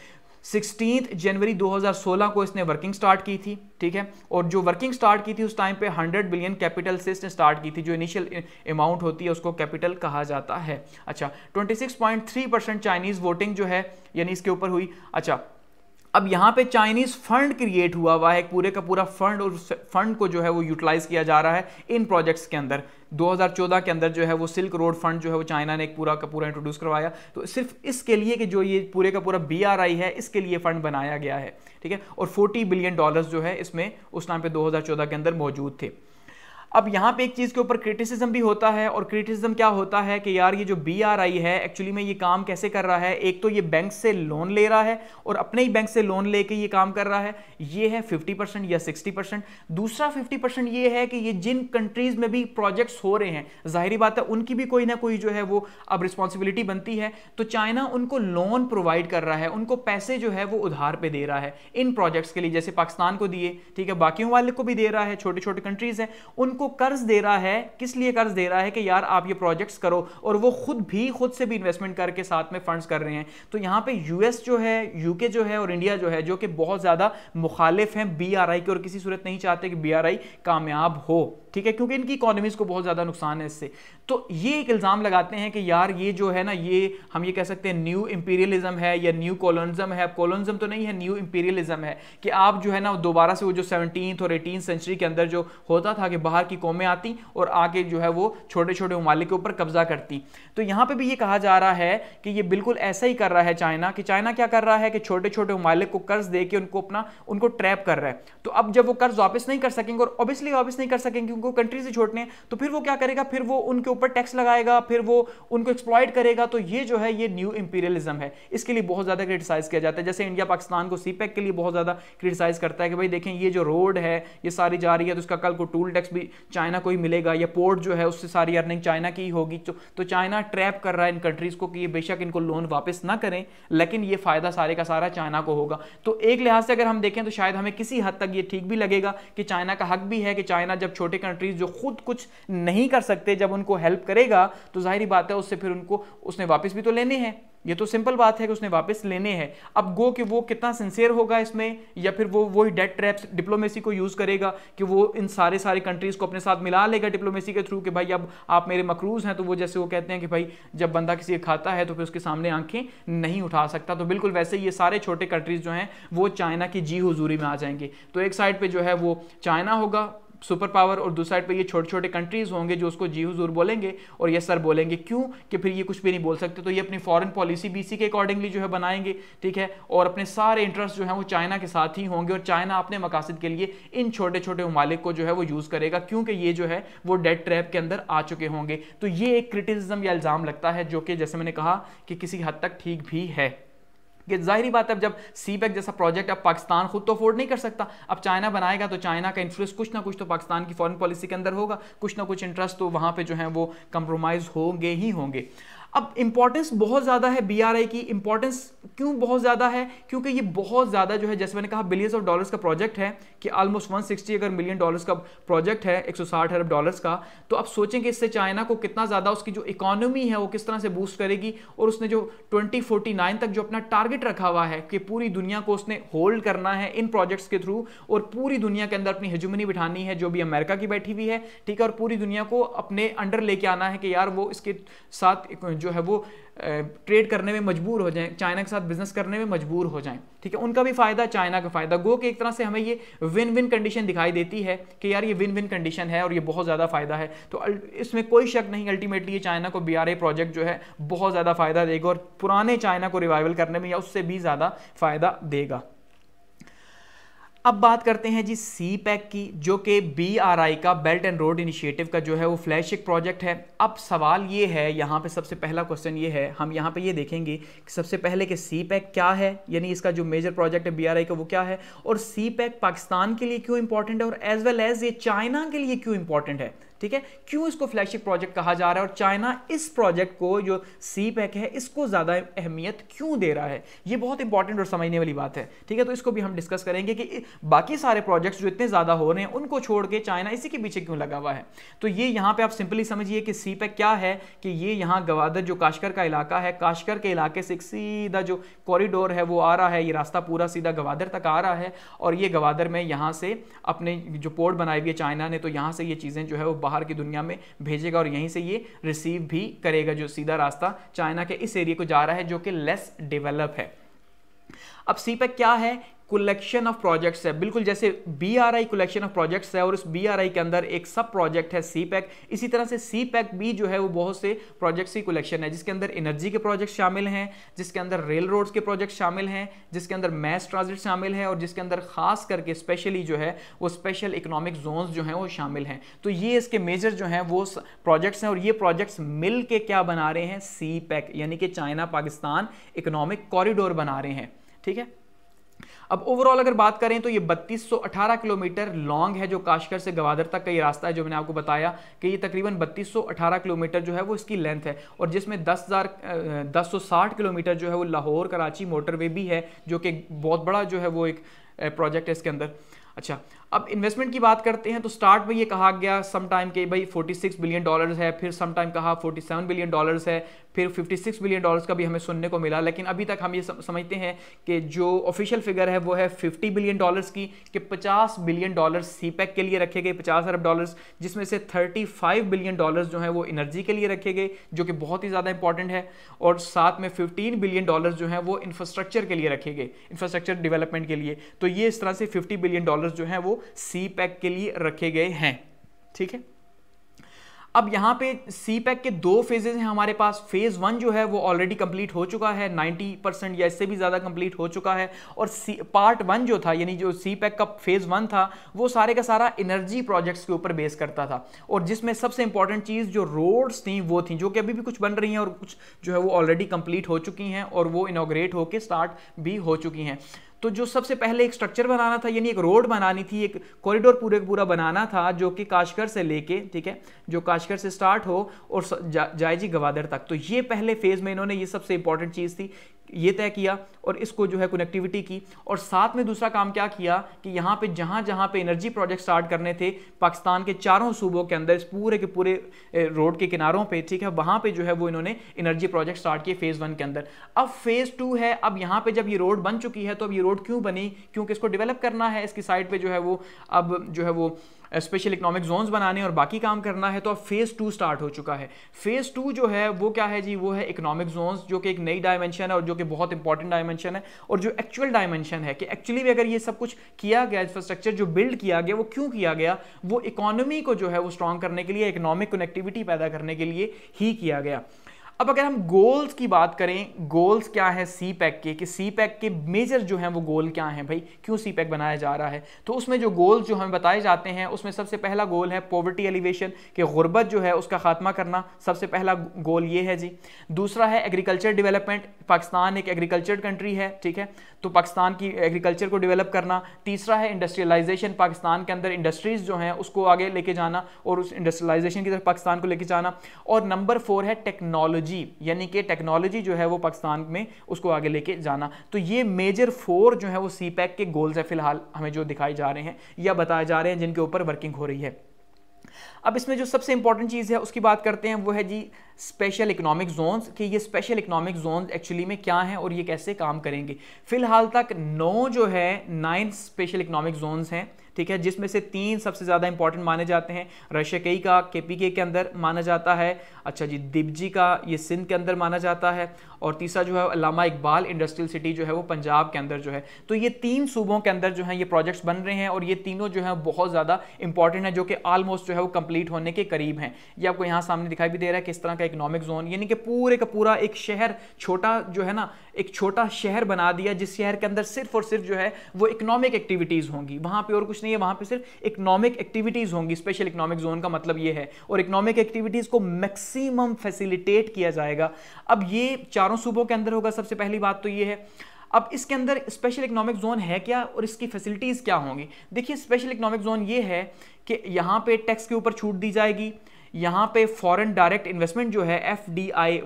सिक्सटीन जनवरी 2016 को इसने वर्किंग स्टार्ट की थी ठीक है और जो वर्किंग स्टार्ट की थी उस टाइम पे 100 बिलियन कैपिटल से इसने स्टार्ट की थी जो इनिशियल अमाउंट होती है उसको कैपिटल कहा जाता है अच्छा 26.3 परसेंट चाइनीज़ वोटिंग जो है यानी इसके ऊपर हुई अच्छा अब यहाँ पे चाइनीज फंड क्रिएट हुआ हुआ है पूरे का पूरा फंड और फंड को जो है वो यूटिलाइज किया जा रहा है इन प्रोजेक्ट्स के अंदर 2014 के अंदर जो है वो सिल्क रोड फंड जो है वो चाइना ने एक पूरा का पूरा इंट्रोड्यूस करवाया तो सिर्फ इसके लिए कि जो ये पूरे का पूरा बी है इसके लिए फंड बनाया गया है ठीक है और फोर्टी बिलियन डॉलर जो है इसमें उस टाइम पर दो के अंदर मौजूद थे अब यहाँ पे एक चीज़ के ऊपर क्रिटिसिज्म भी होता है और क्रिटिसिज्म क्या होता है कि यार ये जो बी आर आई है एक्चुअली में ये काम कैसे कर रहा है एक तो ये बैंक से लोन ले रहा है और अपने ही बैंक से लोन लेके ये काम कर रहा है ये है 50 परसेंट या 60 परसेंट दूसरा 50 परसेंट ये है कि ये जिन कंट्रीज में भी प्रोजेक्ट्स हो रहे हैं जाहिर बात है उनकी भी कोई ना कोई जो है वो अब रिस्पॉन्सिबिलिटी बनती है तो चाइना उनको लोन प्रोवाइड कर रहा है उनको पैसे जो है वो उधार पर दे रहा है इन प्रोजेक्ट्स के लिए जैसे पाकिस्तान को दिए ठीक है बाकी वाले को भी दे रहा है छोटे छोटे कंट्रीज हैं उन उनको कर्ज दे रहा है किस लिए कर्ज दे रहा है कि यार आप ये प्रोजेक्ट्स करो और वो खुद भी खुद से भी इन्वेस्टमेंट करके साथ में फंड्स कर रहे हैं तो यहाँ पे यूएस जो है यूके जो है और इंडिया जो है जो कि बहुत ज़्यादा मुखालिफ हैं बी के और किसी सूरत नहीं चाहते कि बी कामयाब हो ठीक है क्योंकि इनकी इकोनॉमीज़ को बहुत ज़्यादा नुकसान है इससे तो ये एक इल्ज़ाम लगाते हैं कि यार ये जो है ना ये हम ये कह सकते हैं न्यू इंपीरियलिज्म है या न्यू कॉलोनिज्म है कॉलोनिज्म तो नहीं है न्यू इंपीरियलिज्म है कि आप जो है ना दोबारा से वो जो सेवनटीन और एटीन सेंचुरी के अंदर जो होता था कि बाहर की कौमें आती और आके जो है वो छोटे छोटे ममालिक के ऊपर कब्जा करती तो यहाँ पर भी ये कहा जा रहा है कि ये बिल्कुल ऐसा ही कर रहा है चाइना कि चाइना क्या कर रहा है कि छोटे छोटे ममालिक को कर्ज दे के उनको अपना उनको ट्रैप कर रहा है तो अब जब वो कर्ज वापस नहीं कर सकेंगे और ऑब्वियसली वापस नहीं कर सकेंगे उनको कंट्री से छोड़ने तो फिर वो क्या करेगा फिर वो उनके ऊपर टैक्स लगाएगा फिर वो उनको एक्सप्लॉयट करेगा तो ये जो है ये न्यू इंपीरियलिज्म है इसके लिए बहुत ज़्यादा क्रिटिसाइज किया जाता है जैसे इंडिया पाकिस्तान को सी e के लिए बहुत ज़्यादा क्रिटिसाइज करता है कि भाई देखें ये जो रोड है ये सारी जा रही है तो उसका कल को टूल टैक्स भी चाइना को ही मिलेगा या पोर्ट जो है उससे सारी अर्निंग चाइना की ही होगी तो, तो चाइना ट्रैप कर रहा है इन कंट्रीज़ को कि ये बेशक इनको लोन वापस ना करें लेकिन ये फ़ायदा सारे का सारा चाइना को होगा तो एक लिहाज से अगर हम देखें तो शायद हमें किसी हद तक ये ठीक भी लगेगा कि चाइना का हक भी है कि चाइना जब छोटे कंट्रीज़ जो खुद कुछ नहीं कर सकते जब उनको हेल्प करेगा तो जाहिर बात है उससे फिर उनको उसने वापस भी तो लेने हैं ये तो सिंपल बात है कि उसने वापस लेने हैं अब गो कि वो कितना सिंसियर होगा इसमें या फिर वो वही डेट ट्रैप्स डिप्लोमेसी को यूज़ करेगा कि वो इन सारे सारे कंट्रीज़ को अपने साथ मिला लेगा डिप्लोमेसी के थ्रू कि भाई अब आप मेरे मकरूज हैं तो वो जैसे वो कहते हैं कि भाई जब बंदा किसी का खाता है तो फिर उसके सामने आंखें नहीं उठा सकता तो बिल्कुल वैसे ये सारे छोटे कंट्रीज़ जो हैं वो चाइना की जी हजूरी में आ जाएंगे तो एक साइड पर जो है वो चाइना होगा सुपर पावर और दूसरी साइड पे ये छोटे छोटे कंट्रीज होंगे जो उसको जी हजूर बोलेंगे और ये सर बोलेंगे क्यों कि फिर ये कुछ भी नहीं बोल सकते तो ये अपनी फॉरेन पॉलिसी बीसी के अकॉर्डिंगली जो है बनाएंगे ठीक है और अपने सारे इंटरेस्ट जो है वो चाइना के साथ ही होंगे और चाइना अपने मकासद के लिए इन छोटे छोटे ममालिक को जो है वो यूज़ करेगा क्योंकि ये जो है वो डेड ट्रैप के अंदर आ चुके होंगे तो ये एक क्रिटिसिज्म या इल्ज़ाम लगता है जो कि जैसे मैंने कहा कि किसी हद तक ठीक भी है कि जाहिर बात है अब जब सीपैक e जैसा प्रोजेक्ट अब पाकिस्तान खुद तो अफोर्ड नहीं कर सकता अब चाइना बनाएगा तो चाइना का इन्फ्लुएंस कुछ ना कुछ तो पाकिस्तान की फॉरेन पॉलिसी के अंदर होगा कुछ ना कुछ इंटरेस्ट तो वहाँ पर जो है वो कंप्रोमाइज़ होंगे ही होंगे अब इंपॉर्टेंस बहुत ज़्यादा है बीआरआई की इंपॉर्टेंस क्यों बहुत ज़्यादा है क्योंकि ये बहुत ज़्यादा जो है जैसे मैंने कहा बिलियंस ऑफ डॉलर्स का प्रोजेक्ट है कि ऑलमोस्ट 160 अगर मिलियन डॉलर्स का प्रोजेक्ट है 160 अरब डॉलर्स का तो आप सोचें कि इससे चाइना को कितना ज़्यादा उसकी जो इकोनॉमी है वो किस तरह से बूस्ट करेगी और उसने जो 2049 तक जो अपना टारगेट रखा हुआ है कि पूरी दुनिया को उसने होल्ड करना है इन प्रोजेक्ट्स के थ्रू और पूरी दुनिया के अंदर अपनी हजुमनी बिठानी है जो भी अमेरिका की बैठी हुई है ठीक है और पूरी दुनिया को अपने अंडर लेके आना है कि यार वो इसके साथ जो है वो ट्रेड करने में मजबूर हो जाएं चाइना के साथ बिजनेस करने में मजबूर हो जाएं ठीक है उनका भी फायदा चाइना का फायदा गो के एक तरह से हमें ये विन विन कंडीशन दिखाई देती है कि यार ये विन विन कंडीशन है और ये बहुत ज़्यादा फायदा है तो इसमें कोई शक नहीं अल्टीमेटली ये चाइना को बी प्रोजेक्ट जो है बहुत ज़्यादा फायदा देगा और पुराने चाइना को रिवाइवल करने में या उससे भी ज़्यादा फायदा देगा अब बात करते हैं जी सी पैक e की जो कि बी आर आई का बेल्ट एंड रोड इनिशिएटिव का जो है वो फ्लैशिक प्रोजेक्ट है अब सवाल ये है यहाँ पे सबसे पहला क्वेश्चन ये है हम यहाँ पे ये देखेंगे कि सबसे पहले कि सी पैक e क्या है यानी इसका जो मेजर प्रोजेक्ट है बी आर आई का वो क्या है और सी पैक e पाकिस्तान के लिए क्यों इंपॉर्टेंट है और एज वेल एज ये चाइना के लिए क्यों इंपॉर्टेंट है ठीक है क्यों इसको फ्लैगशिप प्रोजेक्ट कहा जा रहा है और चाइना इस प्रोजेक्ट को जो सी पैक है इसको ज़्यादा अहमियत क्यों दे रहा है ये बहुत इंपॉर्टेंट और समझने वाली बात है ठीक है तो इसको भी हम डिस्कस करेंगे कि बाकी सारे प्रोजेक्ट्स जो इतने ज़्यादा हो रहे हैं उनको छोड़ के चाइना इसी के पीछे क्यों लगा हुआ है तो ये यहाँ पर आप सिंपली समझिए कि सी पैक क्या है कि ये यहाँ गवादर जो काशकर का इलाका है काशकर के इलाके से सीधा जो कॉरिडोर है वो आ रहा है ये रास्ता पूरा सीधा गवादर तक आ रहा है और ये गवादर में यहाँ से अपने जो पोर्ट बनाई हुई है चाइना ने तो यहाँ से ये चीज़ें जो है वो बाहर की दुनिया में भेजेगा और यहीं से ये रिसीव भी करेगा जो सीधा रास्ता चाइना के इस एरिया को जा रहा है जो कि लेस डेवलप है अब सी क्या है कलेक्शन ऑफ प्रोजेक्ट्स है बिल्कुल जैसे B R I collection of projects है और उस बी आर आई के अंदर एक सब प्रोजेक्ट है सी पैक e इसी तरह से सी पैक e भी जो है वो बहुत से प्रोजेक्ट्स की कलेक्शन है जिसके अंदर एनर्जी के प्रोजेक्ट शामिल हैं जिसके अंदर रेल रोड्स के प्रोजेक्ट शामिल हैं जिसके अंदर मैस ट्रांजिट शामिल है और जिसके अंदर खास करके स्पेशली जो है वो स्पेशल इकोनॉमिक जोन्स जो हैं वो शामिल हैं तो ये इसके मेजर जो हैं वो प्रोजेक्ट्स हैं और ये प्रोजेक्ट्स मिल के क्या बना रहे हैं सी पैक e यानी कि चाइना पाकिस्तान इकोनॉमिक कॉरिडोर बना रहे हैं ठीक है अब ओवरऑल अगर बात करें तो ये 3218 किलोमीटर लॉन्ग है जो काशकर से गवादर तक का ये रास्ता है जो मैंने आपको बताया कि ये तकरीबन 3218 किलोमीटर जो है वो इसकी लेंथ है और जिसमें 10,000 1060 किलोमीटर जो है वो लाहौर कराची मोटरवे भी है जो कि बहुत बड़ा जो है वो एक प्रोजेक्ट है इसके अंदर अच्छा अब इन्वेस्टमेंट की बात करते हैं तो स्टार्ट में ये कहा गया सम टाइम के भाई 46 बिलियन डॉलर्स है फिर सम टाइम कहा 47 बिलियन डॉलर्स है फिर 56 बिलियन डॉलर्स का भी हमें सुनने को मिला लेकिन अभी तक हम ये समझते हैं कि जो ऑफिशियल फिगर है वो है 50 बिलियन डॉलर्स की कि 50 बिलियन डॉलर सी के लिए रखे गए पचास अरब डॉलर्स जिसमें से थर्टी बिलियन डॉलर्स जो है वो एनर्जी के लिए रखे गए जो कि बहुत ही ज़्यादा इंपॉर्टेंट है और साथ में फिफ्टीन बिलियन डॉलर्स जो है वो इंफ्रास्ट्रक्चर के लिए रखे गए इंफ्रास्ट्रक्चर डेवलपमेंट के लिए तो ये इस तरह से फिफ्टी बिलियन डॉलर नंबर्स जो हैं वो सी पैक के लिए रखे गए हैं ठीक है अब यहां पे सी पैक के दो फेजेस हैं हमारे पास फेज वन जो है वो ऑलरेडी कंप्लीट हो चुका है 90 परसेंट या इससे भी ज़्यादा कंप्लीट हो चुका है और सी पार्ट वन जो था यानी जो सी पैक का फेज वन था वो सारे का सारा एनर्जी प्रोजेक्ट्स के ऊपर बेस करता था और जिसमें सबसे इंपॉर्टेंट चीज़ जो रोड्स थी वो थी जो कि अभी भी कुछ बन रही है और कुछ जो है वो ऑलरेडी कंप्लीट हो चुकी हैं और वो इनोग्रेट होकर स्टार्ट भी हो चुकी हैं तो जो सबसे पहले एक स्ट्रक्चर बनाना था यानी एक रोड बनानी थी एक कॉरिडोर पूरे पूरा बनाना था जो कि काशकर से लेके ठीक है जो काशकर से स्टार्ट हो और जा, जी गवादर तक तो ये पहले फेज़ में इन्होंने ये सबसे इंपॉर्टेंट चीज़ थी ये तय किया और इसको जो है कनेक्टिविटी की और साथ में दूसरा काम क्या किया कि यहाँ पे जहाँ जहाँ पे एनर्जी प्रोजेक्ट स्टार्ट करने थे पाकिस्तान के चारों सूबों के अंदर इस पूरे के पूरे रोड के किनारों पे ठीक है वहाँ पे जो है वो इन्होंने एनर्जी प्रोजेक्ट स्टार्ट किए फेज़ वन के अंदर अब फेज़ टू है अब यहाँ पर जब ये रोड बन चुकी है तो अब ये रोड क्यों बनी क्योंकि इसको डेवलप करना है इसकी साइड पर जो है वो अब जो है वो स्पेशल इकोनॉमिक जोन्स बनाने और बाकी काम करना है तो अब फेज़ टू स्टार्ट हो चुका है फेज़ टू जो है वो क्या है जी वो है इकोनॉमिक जोन्स जो कि एक नई डायमेंशन है और जो कि बहुत इंपॉर्टेंट डायमेंशन है और जो एक्चुअल डायमेंशन है कि एक्चुअली भी अगर ये सब कुछ किया गया इंफ्रास्ट्रक्चर जो बिल्ड किया गया वो क्यों किया गया वो इकोनॉमी को जो है वो स्ट्रॉन्ग करने के लिए इकोनॉमिक कनेक्टिविटी पैदा करने के लिए ही किया गया अब अगर हम गोल्स की बात करें गोल्स क्या है सी पैक के कि सी पैक के मेजर जो हैं वो गोल क्या हैं भाई क्यों सी पैक बनाया जा रहा है तो उसमें जो गोल्स जो हमें बताए जाते हैं उसमें सबसे पहला गोल है पॉवर्टी एलिवेशन कि गुर्बत जो है उसका खात्मा करना सबसे पहला गोल ये है जी दूसरा है एग्रीकल्चर डिवेलपमेंट पाकिस्तान एक एग्रीकल्चर कंट्री है ठीक है तो पाकिस्तान की एग्रीकल्चर को डिवेलप करना तीसरा है इंडस्ट्रियलाइजेशन पाकिस्तान के अंदर इंडस्ट्रीज जो हैं उसको आगे लेके जाना और उस इंडस्ट्रियलाइजेशन की तरफ पाकिस्तान को लेके जाना और नंबर फोर है टेक्नोलॉजी टेक्नोलॉजी यानी कि टेक्नोलॉजी जो है वो पाकिस्तान में उसको आगे लेके जाना तो ये मेजर फोर जो है वो सी e के गोल्स है फिलहाल हमें जो दिखाए जा रहे हैं या बताए जा रहे हैं जिनके ऊपर वर्किंग हो रही है अब इसमें जो सबसे इंपॉर्टेंट चीज़ है उसकी बात करते हैं वो है जी स्पेशल इकोनॉमिक जोन्स कि ये स्पेशल इकोनॉमिक जोन्स एक्चुअली में क्या हैं और ये कैसे काम करेंगे फिलहाल तक नौ जो है नाइन स्पेशल इकोनॉमिक जोन्स हैं ठीक है जिसमें से तीन सबसे ज़्यादा इंपॉर्टेंट माने जाते हैं रशियाई का के के अंदर माना जाता है अच्छा जी दिबजी का ये सिंध के अंदर माना जाता है और तीसरा जो है अलामा इकबाल इंडस्ट्रियल सिटी जो है वो पंजाब के अंदर जो है तो ये तीन सूबों के अंदर जो है ये प्रोजेक्ट्स बन रहे हैं और ये तीनों जो है बहुत ज़्यादा इंपॉर्टेंट है जो कि ऑलमोस्ट जो है वो कंप्लीट होने के करीब हैं ये आपको यहाँ सामने दिखाई भी दे रहा है किस तरह का इकोनॉमिक जोन यानी कि पूरे का पूरा एक शहर छोटा जो है ना एक छोटा शहर बना दिया जिस शहर के अंदर सिर्फ और सिर्फ जो है वो इकोनॉमिक एक्टिविटीज़ होंगी वहाँ पर और कुछ नहीं है वहाँ पर सिर्फ इकोनॉमिक एक्टिविटीज़ होंगी स्पेशल इकोनॉमिक जोन का मतलब ये है और इकोनॉमिक एक्टिविटीज़ को मैक्सिमम फैसिलिटेट किया जाएगा अब ये चार चारों सूबों के अंदर होगा सबसे पहली बात तो ये है अब इसके अंदर स्पेशल इकोनॉमिक जोन है क्या और इसकी फैसिलिटीज़ क्या होंगी देखिए स्पेशल इकोनॉमिक जोन ये है कि यहाँ पे टैक्स के ऊपर छूट दी जाएगी यहाँ पे फॉरेन डायरेक्ट इन्वेस्टमेंट जो है एफ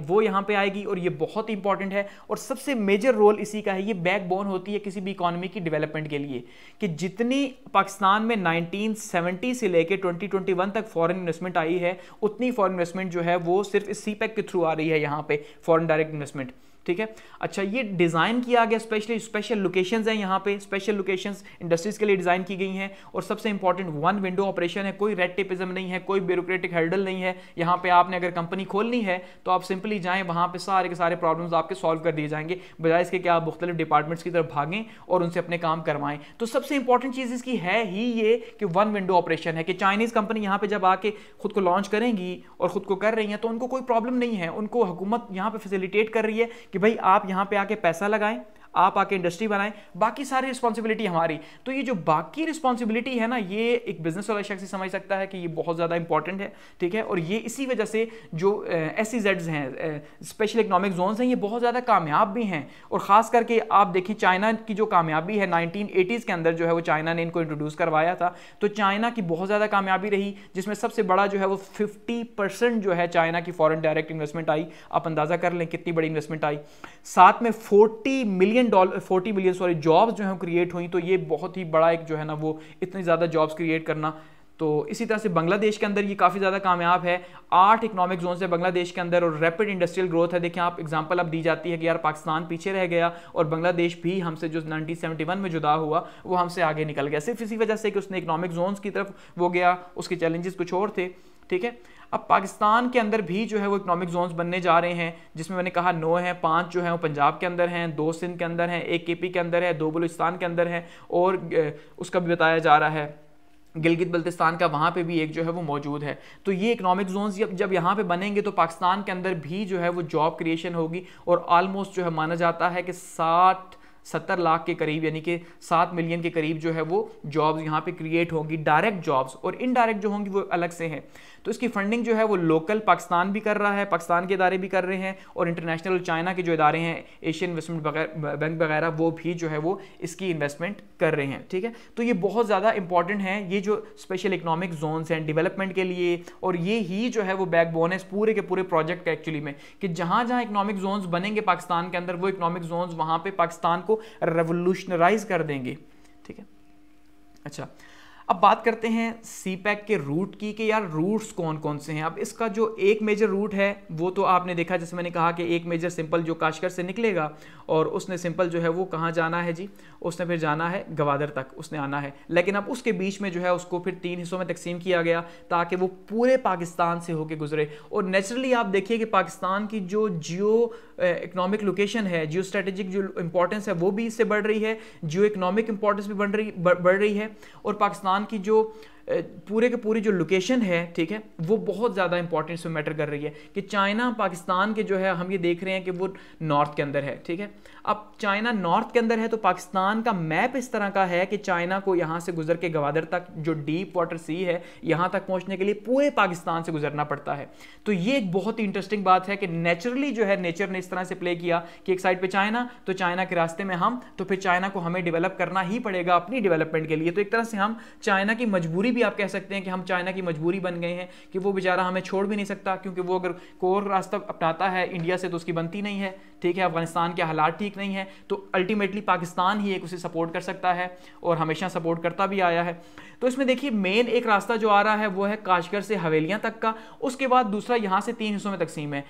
वो यहाँ पे आएगी और ये बहुत ही इंपॉर्टेंट है और सबसे मेजर रोल इसी का है ये बैकबोन होती है किसी भी इकोनॉमी की डेवलपमेंट के लिए कि जितनी पाकिस्तान में 1970 से लेकर 2021 तक फॉरेन इन्वेस्टमेंट आई है उतनी फॉरेन इन्वेस्टमेंट जो है वो सिर्फ इस सी के थ्रू आ रही है यहाँ पे फॉरन डायरेक्ट इन्वेस्टमेंट ठीक है अच्छा ये डिज़ाइन किया गया स्पेशली स्पेशल लोकेशंस हैं यहाँ पे स्पेशल लोकेशंस इंडस्ट्रीज के लिए डिज़ाइन की गई हैं और सबसे इंपॉर्टेंट वन विंडो ऑपरेशन है कोई रेड टिपिज्म नहीं है कोई ब्यूरोक्रेटिक हर्डल नहीं है यहाँ पे आपने अगर कंपनी खोलनी है तो आप सिंपली जाएँ वहाँ पर सारे के सारे प्रॉब्लम्स आपके सॉल्व कर दिए जाएंगे बजाय इसके क्या आप मुख्तलिफ डिपार्टमेंट्स की तरफ भागें और उनसे अपने काम करवाएं तो सबसे इंपॉर्टेंट चीज़ इसकी है ही ये कि वन विंडो ऑपरेशन है कि चाइनीज़ कंपनी यहाँ पर जब आके खुद को लॉन्च करेंगी और ख़ुद को कर रही हैं तो उनको कोई प्रॉब्लम नहीं है उनको हुकूमत यहाँ पर फैसिलिटेट कर रही है कि भाई आप यहाँ पे आके पैसा लगाएं आप आके इंडस्ट्री बनाएं बाकी सारी रिस्पॉन्सिबिलिटी हमारी तो ये जो बाकी रिस्पॉन्सिबिलिटी है ना ये एक बिजनेस वाला शख्स ही समझ सकता है कि ये बहुत ज़्यादा इंपॉर्टेंट है ठीक है और ये इसी वजह से जो एस uh, e हैं स्पेशल इकनॉमिक जोन्स हैं ये बहुत ज़्यादा कामयाब भी हैं और ख़ास करके आप देखें चाइना की जो कामयाबी है नाइनटीन के अंदर जो है वो चाइना ने इनको इंट्रोड्यूस करवाया था तो चाइना की बहुत ज़्यादा कामयाबी रही जिसमें सबसे बड़ा जो है वो फिफ्टी परसेंट जो है चाइना की फॉरन डायरेक्ट इन्वेस्टमेंट आई आप अंदाज़ा कर लें कितनी बड़ी इन्वेस्टमेंट आई साथ में forty million billion dollar forty billion sorry jobs जो हैं क्रिएट हुई तो ये बहुत ही बड़ा एक जो है ना वो इतनी ज़्यादा जॉब्स क्रिएट करना तो इसी तरह से बांग्लादेश के अंदर ये काफ़ी ज़्यादा कामयाब है आठ इकोनॉमिक जोन से बांग्लादेश के अंदर और रैपिड इंडस्ट्रियल ग्रोथ है देखिए आप एग्जांपल अब दी जाती है कि यार पाकिस्तान पीछे रह गया और बांग्लादेश भी हमसे जो 1971 में जुदा हुआ वो हमसे आगे निकल गया सिर्फ इसी वजह से कि उसने इकोनॉमिक जोन की तरफ वो गया उसके चैलेंजेस कुछ और थे ठीक है अब पाकिस्तान के अंदर भी जो है वो इकोनॉमिक जोन्स बनने जा रहे हैं जिसमें मैंने कहा नौ हैं पाँच जो है वो पंजाब के अंदर हैं दो सिंध के अंदर हैं एक के के अंदर है दो बलूचिस्तान के अंदर है और उसका भी बताया जा रहा है गिलगित बल्तिस्तान का वहाँ पे भी एक जो है वो मौजूद है तो ये इकोनॉमिक जोन्स जब जब यहाँ पे बनेंगे तो पाकिस्तान के अंदर भी जो है वो जॉब क्रिएशन होगी और आलमोस्ट जो है माना जाता है कि साठ सत्तर लाख के करीब यानी कि सात मिलियन के करीब जो है वो जॉब्स यहाँ पे क्रिएट होंगी डायरेक्ट जॉब्स और इनडायरेक्ट जो होंगी वो अलग से हैं तो इसकी फंडिंग जो है वो लोकल पाकिस्तान भी कर रहा है पाकिस्तान के इदारे भी कर रहे हैं और इंटरनेशनल चाइना के जो इदारे हैं एशियन इन्वेस्टमेंट बैंक वगैरह वो भी जो है वो इसकी इन्वेस्टमेंट कर रहे हैं ठीक है तो ये बहुत ज़्यादा इंपॉर्टेंट है ये जो स्पेशल इकोनॉमिक जोन्स हैं डेवलपमेंट के लिए और ये ही जो है वो बैकबोन है पूरे के पूरे प्रोजेक्ट का एक्चुअली में कि जहाँ जहाँ इकोनॉमिक जोनस बनेंगे पाकिस्तान के अंदर वो इकोनॉमिक जोनस वहाँ पर पाकिस्तान को रेवोल्यूशनराइज कर देंगे ठीक है अच्छा अब बात करते हैं सी पैक के रूट की कि यार रूट्स कौन कौन से हैं अब इसका जो एक मेजर रूट है वो तो आपने देखा जैसे मैंने कहा कि एक मेजर सिंपल जो काशकर से निकलेगा और उसने सिंपल जो है वो कहाँ जाना है जी उसने फिर जाना है गवादर तक उसने आना है लेकिन अब उसके बीच में जो है उसको फिर तीन हिस्सों में तकसीम किया गया ताकि वो पूरे पाकिस्तान से होके गुजरे और नेचुरली आप देखिए कि पाकिस्तान की जो जियो इकनॉमिक लोकेशन है जियो स्ट्रेटेजिक जो इंपॉर्टेंस है वो भी इससे बढ़ रही है जियो इकनॉमिक इंपॉर्टेंस भी बढ़ रही बढ़ रही है और पाकिस्तान खान की जो पूरे के पूरी जो लोकेशन है ठीक है वो बहुत ज़्यादा इंपॉर्टेंट इसमें मैटर कर रही है कि चाइना पाकिस्तान के जो है हम ये देख रहे हैं कि वो नॉर्थ के अंदर है ठीक है अब चाइना नॉर्थ के अंदर है तो पाकिस्तान का मैप इस तरह का है कि चाइना को यहाँ से गुजर के गवादर तक जो डीप वाटर सी है यहाँ तक पहुँचने के लिए पूरे पाकिस्तान से गुजरना पड़ता है तो ये एक बहुत ही इंटरेस्टिंग बात है कि नेचुरली जो है नेचर ने इस तरह से प्ले किया कि एक साइड पर चाइना तो चाइना के रास्ते में हम तो फिर चाइना को हमें डिवेलप करना ही पड़ेगा अपनी डिवेलपमेंट के लिए तो एक तरह से हम चाइना की मजबूरी भी आप कह सकते हैं कि हम चाइना की मजबूरी बन गए हैं कि वो बेचारा हमें छोड़ भी नहीं सकता क्योंकि वो अगर कोर रास्ता अपनाता है इंडिया से तो उसकी बनती नहीं है ठीक है अफगानिस्तान के हालात ठीक नहीं है तो अल्टीमेटली पाकिस्तान ही एक उसे सपोर्ट कर सकता है और हमेशा सपोर्ट करता भी आया है तो इसमें देखिए मेन एक रास्ता जो आ रहा है वो है काशगर से हवेलियाँ तक का उसके बाद दूसरा यहाँ से तीन हिस्सों में तकसीम है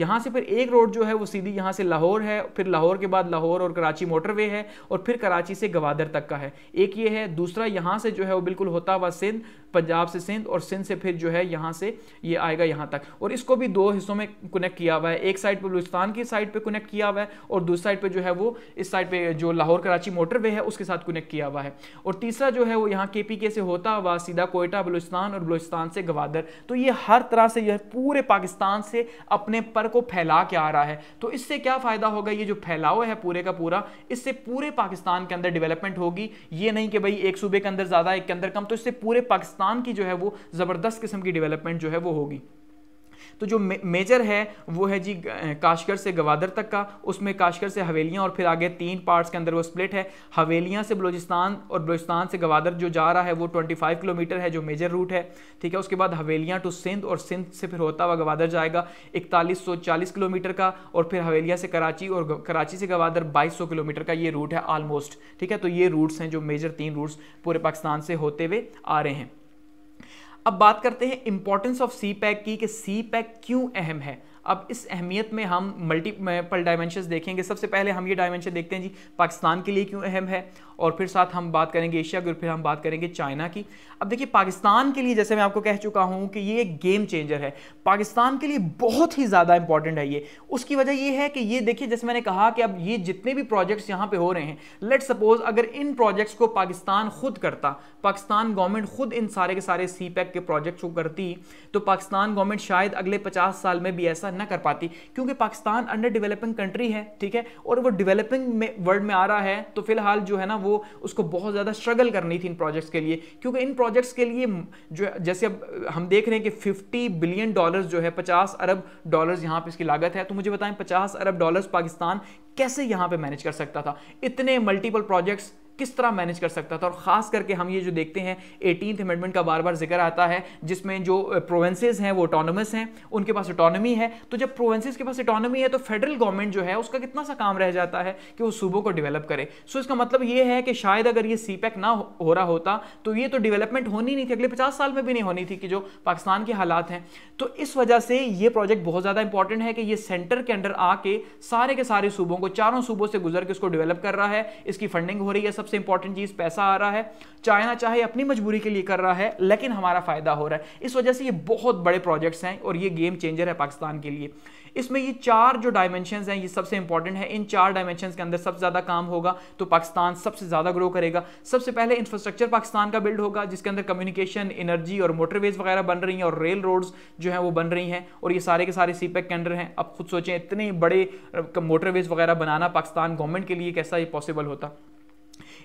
यहाँ से फिर एक रोड जो है वो सीधी यहाँ से लाहौर है फिर लाहौर के बाद लाहौर और कराची मोटरवे है और फिर कराची से गवादर तक का है एक ये है दूसरा यहाँ से जो है वो बिल्कुल होता हुआ सिंध पंजाब से सिंध और सिंध से फिर जो है यहाँ से ये आएगा यहाँ तक और इसको भी दो हिस्सों में कनेक्ट किया हुआ है एक साइड पर बलूचिस्तान की साइड पर कनेक्ट किया हुआ है और दूसरी साइड पे जो है वो इस साइड पे जो लाहौर कराची मोटरवे है उसके साथ कनेक्ट किया हुआ है और तीसरा जो है वो यहाँ के पी के से होता हुआ सीधा कोयटा बलोचिस्तान और बलोचिस्तान से गवादर तो ये हर तरह से यह पूरे पाकिस्तान से अपने पर को फैला के आ रहा है तो इससे क्या फ़ायदा होगा ये जो फैलाव है पूरे का पूरा इससे पूरे पाकिस्तान के अंदर डेवलपमेंट होगी ये नहीं कि भाई एक सूबे के अंदर ज़्यादा एक के अंदर कम तो इससे पूरे पाकिस्तान की जो है वो ज़बरदस्त किस्म की डेवलपमेंट जो है वो होगी तो जो मेजर है वो है जी काशगर से गवादर तक का उसमें काशगर से हवेलियाँ और फिर आगे तीन पार्ट्स के अंदर वो स्प्लिट है हवेलियाँ से बलोचिस्तान और बलोचिस्तान से गवादर जो जा रहा है वो 25 किलोमीटर है जो मेजर रूट है ठीक है उसके बाद हवेलियाँ टू सिंध और सिंध से फिर होता हुआ गवादर जाएगा इकतालीस किलोमीटर का और फिर हवेलिया से कराची और कराची से गवादर सौ किलोमीटर का ये रूट है आलमोस्ट ठीक है तो ये रूट्स हैं जो मेजर तीन रूट्स पूरे पाकिस्तान से होते हुए आ रहे हैं अब बात करते हैं इंपॉर्टेंस ऑफ सी पैक की कि सी पैक क्यों अहम है अब इस अहमियत में हम मल्टीपल डायमेंशन देखेंगे सबसे पहले हम ये डायमेंशन देखते हैं जी पाकिस्तान के लिए क्यों अहम है और फिर साथ हम बात करेंगे एशिया की और फिर हम बात करेंगे चाइना की अब देखिए पाकिस्तान के लिए जैसे मैं आपको कह चुका हूँ कि ये एक गेम चेंजर है पाकिस्तान के लिए बहुत ही ज़्यादा इंपॉर्टेंट है ये उसकी वजह ये है कि ये देखिए जैसे मैंने कहा कि अब ये जितने भी प्रोजेक्ट्स यहाँ पर हो रहे हैं लेट सपोज अगर इन प्रोजेक्ट्स को पाकिस्तान खुद करता पाकिस्तान गवर्नमेंट खुद इन सारे के सारे सी पैक e के प्रोजेक्ट्स को करती तो पाकिस्तान गवर्नमेंट शायद अगले पचास साल में भी ऐसा ना कर पाती क्योंकि पाकिस्तान अंडर डेवलपिंग कंट्री है ठीक है और वो डेवलपिंग वर्ल्ड में आ रहा है तो फिलहाल जो है ना वो उसको बहुत ज़्यादा स्ट्रगल करनी थी इन प्रोजेक्ट्स के लिए क्योंकि इन प्रोजेक्ट्स के लिए जो जैसे अब हम देख रहे हैं कि फिफ्टी बिलियन डॉलर्स जो है पचास अरब डॉलर्स यहाँ पर इसकी लागत है तो मुझे बताएं पचास अरब डॉलर्स पाकिस्तान कैसे यहाँ पर मैनेज कर सकता था इतने मल्टीपल प्रोजेक्ट्स किस तरह मैनेज कर सकता था और खास करके हम ये जो देखते हैं एटीनथ अमेंडमेंट का बार बार जिक्र आता है जिसमें जो प्रोवेंसेज हैं वो ऑटोनमस हैं उनके पास ऑटोनमी है तो जब प्रोवेंसेज के पास ऑटोनमी है तो फेडरल गवर्नमेंट जो है उसका कितना सा काम रह जाता है कि वो सूबों को डेवलप करे सो इसका मतलब ये है कि शायद अगर ये सी e ना हो रहा होता तो ये तो डेवलपमेंट होनी नहीं थी अगले पचास साल में भी नहीं होनी थी कि जो पाकिस्तान के हालात हैं तो इस वजह से ये प्रोजेक्ट बहुत ज़्यादा इंपॉर्टेंट है कि ये सेंटर के अंडर आके सारे के सारे सूबों को चारों सूबों से गुजर के उसको डेवलप कर रहा है इसकी फंडिंग हो रही है सब सबसे इंपॉर्टेंट चीज पैसा आ रहा है चाइना चाहे अपनी मजबूरी के लिए कर रहा है लेकिन हमारा फायदा हो रहा है इस वजह से ये बहुत बड़े प्रोजेक्ट्स हैं और ये गेम चेंजर है पाकिस्तान के लिए इसमें ये चार जो डायमेंशन हैं ये सबसे इंपॉर्टेंट है इन चार डायमेंशन के अंदर सबसे ज़्यादा काम होगा तो पाकिस्तान सबसे ज़्यादा ग्रो करेगा सबसे पहले इंफ्रास्ट्रक्चर पाकिस्तान का बिल्ड होगा जिसके अंदर कम्युनिकेशन एनर्जी और मोटरवेज वगैरह बन रही हैं और रेल रोड्स जो हैं वो बन रही हैं और ये सारे के सारे सी e के अंडर हैं अब खुद सोचें इतने बड़े मोटरवेज वगैरह बनाना पाकिस्तान गवर्नमेंट के लिए कैसा ये पॉसिबल होता है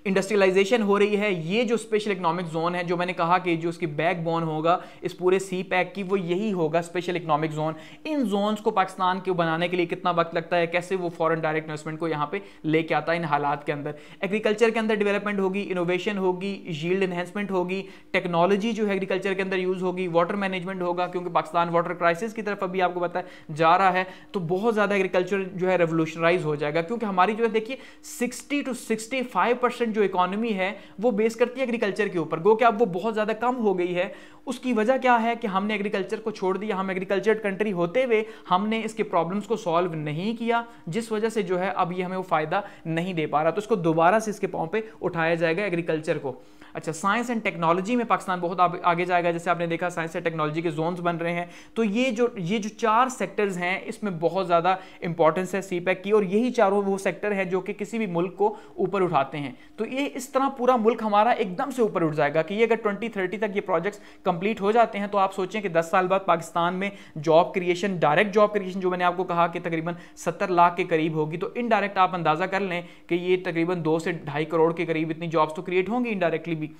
इंडस्ट्रियलाइजेशन हो रही है ये जो स्पेशल इकोनॉमिक जोन है जो मैंने कहा कि जो उसकी बैकबोन होगा इस पूरे सी पैक की वो यही होगा स्पेशल इकोनॉमिक जोन इन जोन्स को पाकिस्तान के बनाने के लिए कितना वक्त लगता है कैसे वो फॉरन डायरेक्ट इन्वेस्टमेंट को यहाँ पे लेके आता है इन हालात के अंदर एग्रीकल्चर के अंदर डेवलपमेंट होगी इनोवेशन होगी यील्ड इन्हेंसमेंट होगी टेक्नोलॉजी जो है एग्रीकल्चर के अंदर यूज़ होगी वाटर मैनेजमेंट होगा क्योंकि पाकिस्तान वाटर क्राइसिस की तरफ अभी आपको बताया जा रहा है तो बहुत ज़्यादा एग्रीकल्चर जो है रेवोल्यूशनराइज हो जाएगा क्योंकि हमारी जो है देखिए sixty two sixty five percent percent जो इकोनॉमी है वो बेस करती है एग्रीकल्चर के ऊपर गो कि अब वो बहुत ज़्यादा कम हो गई है उसकी वजह क्या है कि हमने एग्रीकल्चर को छोड़ दिया हम एग्रीकल्चर कंट्री होते हुए हमने इसके प्रॉब्लम्स को सॉल्व नहीं किया जिस वजह से जो है अब ये हमें वो फ़ायदा नहीं दे पा रहा तो इसको दोबारा से इसके पाँव पर उठाया जाएगा एग्रीकल्चर को अच्छा साइंस एंड टेक्नोलॉजी में पाकिस्तान बहुत आगे जाएगा जैसे आपने देखा साइंस एंड टेक्नोलॉजी के जोन्स बन रहे हैं तो ये जो ये जो चार सेक्टर्स हैं इसमें बहुत ज़्यादा इंपॉर्टेंस है सी e की और यही चारों वो सेक्टर है जो कि किसी भी मुल्क को ऊपर उठाते हैं तो ये इस तरह पूरा मुल्क हमारा एकदम से ऊपर उठ जाएगा कि ये अगर ट्वेंटी थर्टी तक ये प्रोजेक्ट्स कंप्लीट हो जाते हैं तो आप सोचें कि दस साल बाद पाकिस्तान में job creation direct job creation जो मैंने आपको कहा कि तकरीबन सत्तर लाख के करीब होगी तो इनडायरेक्ट आप अंदाजा कर लें कि ये तकरीबन दो से ढाई करोड़ के करीब इतनी जॉब्स तो क्रिएट होंगी इनडायरेक्टली भी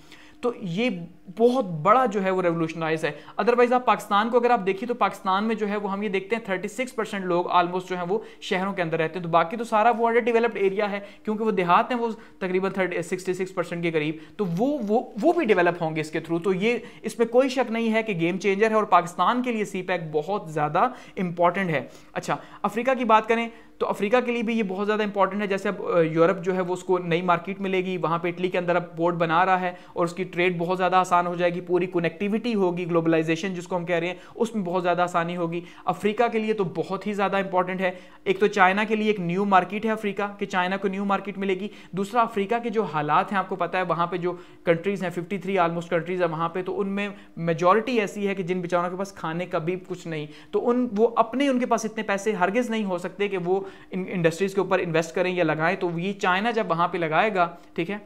तो ये बहुत बड़ा जो है वो रेवोल्यूशनाइज है अदरवाइज आप पाकिस्तान को अगर आप देखिए तो पाकिस्तान में जो है वो हम ये देखते हैं 36 परसेंट लोग ऑलमोस्ट जो है वो शहरों के अंदर रहते हैं तो बाकी तो सारा वो अंडर डेवलप्ड एरिया है क्योंकि वो देहात हैं वो तकरीबन थर्टी सिक्सटी के करीब तो वो वो वो भी डेवलप होंगे इसके थ्रू तो ये इसमें कोई शक नहीं है कि गेम चेंजर है और पाकिस्तान के लिए सी बहुत ज़्यादा इंपॉर्टेंट है अच्छा अफ्रीका की बात करें तो अफ्रीका के लिए भी ये बहुत ज़्यादा इंपॉर्टेंट है जैसे अब यूरोप जो है वो उसको नई मार्केट मिलेगी वहाँ पे इटली के अंदर अब पोर्ट बना रहा है और उसकी ट्रेड बहुत ज़्यादा आसान हो जाएगी पूरी कनेक्टिविटी होगी ग्लोबलाइजेशन जिसको हम कह रहे हैं उसमें बहुत ज़्यादा आसानी होगी अफ्रीका के लिए तो बहुत ही ज़्यादा इंपॉर्टेंट है एक तो चाइना के लिए एक न्यू मार्केट है अफ्रीका कि चाइना को न्यू मार्केट मिलेगी दूसरा अफ्रीका के जो हालात हैं आपको पता है वहाँ पर जो कंट्रीज़ हैं फिफ्टी आलमोस्ट कंट्रीज़ हैं वहाँ पर तो उनमें मेजोरिटी ऐसी है कि जिन बेचारों के पास खाने का भी कुछ नहीं तो उन वो अपने उनके पास इतने पैसे हरगिज़ नहीं हो सकते कि वो इन इंडस्ट्रीज़ के ऊपर इन्वेस्ट करें या लगाएं तो ये चाइना जब वहाँ पर लगाएगा ठीक है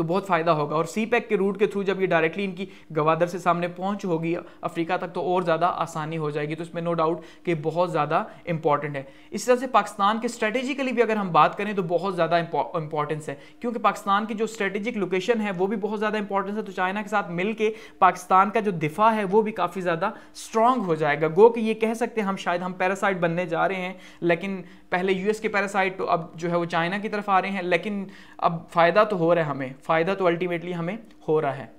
तो बहुत फ़ायदा होगा और सी पैक के रूट के थ्रू जब ये डायरेक्टली इनकी गवादर से सामने पहुंच होगी अफ्रीका तक तो और ज़्यादा आसानी हो जाएगी तो इसमें नो डाउट कि बहुत ज़्यादा इंपॉर्टेंट है इस तरह से पाकिस्तान के स्ट्रेटेजिकली भी अगर हम बात करें तो बहुत ज़्यादा इंपॉर्टेंस है क्योंकि पाकिस्तान की जो स्ट्रेटेजिक लोकेशन है वो भी बहुत ज़्यादा इंपॉर्टेंस है तो चाइना के साथ मिलकर पाकिस्तान का जो दिफा है वो भी काफ़ी ज़्यादा स्ट्रांग हो जाएगा गो कि ये कह सकते हैं हम शायद हम पैरासाइट बनने जा रहे हैं लेकिन पहले यूएस के पैरासाइट तो अब जो है वो चाइना की तरफ आ रहे हैं लेकिन अब फ़ायदा तो हो रहा है हमें फ़ायदा तो अल्टीमेटली हमें हो रहा है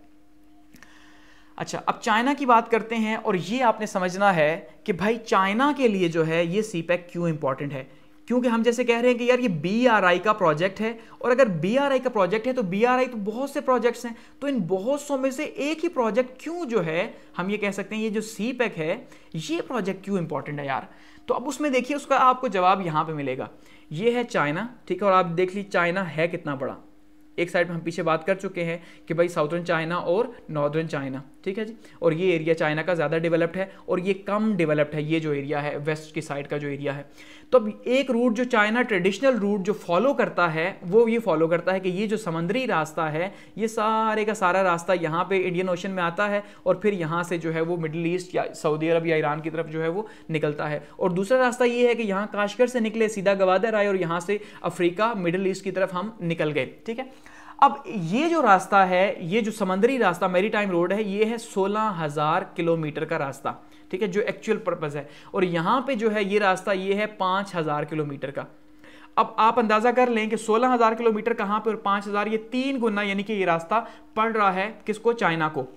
अच्छा अब चाइना की बात करते हैं और ये आपने समझना है कि भाई चाइना के लिए जो है ये सी पैक e क्यों इंपॉर्टेंट है क्योंकि हम जैसे कह रहे हैं कि यार ये बी का प्रोजेक्ट है और अगर बी का प्रोजेक्ट है तो बी तो बहुत से प्रोजेक्ट्स हैं तो इन बहुत सौ में से एक ही प्रोजेक्ट क्यों जो है हम ये कह सकते हैं ये जो सी पैक e है ये प्रोजेक्ट क्यों इंपॉर्टेंट है यार तो अब उसमें देखिए उसका आपको जवाब यहां पर मिलेगा ये है चाइना ठीक है और आप देख लीजिए चाइना है कितना बड़ा एक साइड पर हम पीछे बात कर चुके हैं कि भाई साउथर्न चाइना और नॉर्दर्न चाइना ठीक है जी और ये एरिया चाइना का ज़्यादा डेवलप्ड है और ये कम डेवलप्ड है ये जो एरिया है वेस्ट की साइड का जो एरिया है तो अब एक रूट जो चाइना ट्रेडिशनल रूट जो फॉलो करता है वो ये फॉलो करता है कि ये जो समंदरी रास्ता है ये सारे का सारा रास्ता यहाँ पे इंडियन ओशन में आता है और फिर यहाँ से जो है वो मिडिल ईस्ट या सऊदी अरब या ईरान की तरफ जो है वो निकलता है और दूसरा रास्ता ये है कि यहाँ काशगर से निकले सीधा गवादर आए और यहाँ से अफ्रीका मिडिल ईस्ट की तरफ हम निकल गए ठीक है अब ये जो रास्ता है ये जो समंदरी रास्ता मेरी टाइम रोड है ये है सोलह हजार किलोमीटर का रास्ता ठीक है जो एक्चुअल पर्पज़ है और यहां पे जो है ये रास्ता ये है पांच हज़ार किलोमीटर का अब आप अंदाज़ा कर लें कि सोलह हज़ार किलोमीटर कहां पे और हज़ार ये तीन गुना यानी कि ये रास्ता पड़ रहा है किसको चाइना को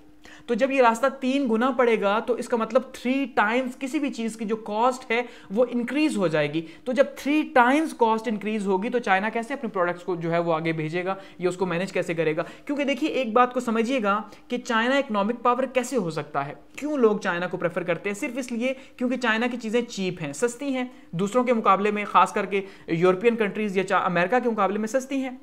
तो जब ये रास्ता तीन गुना पड़ेगा तो इसका मतलब थ्री टाइम्स किसी भी चीज़ की जो कॉस्ट है वो इंक्रीज हो जाएगी तो जब थ्री टाइम्स कॉस्ट इंक्रीज होगी तो चाइना कैसे अपने प्रोडक्ट्स को जो है वो आगे भेजेगा या उसको मैनेज कैसे करेगा क्योंकि देखिए एक बात को समझिएगा कि चाइना इकोनॉमिक पावर कैसे हो सकता है क्यों लोग चाइना को प्रेफर करते हैं सिर्फ इसलिए क्योंकि चाइना की चीज़ें चीप हैं सस्ती हैं दूसरों के मुकाबले में खास करके यूरोपियन कंट्रीज़ या अमेरिका के मुकाबले में सस्ती हैं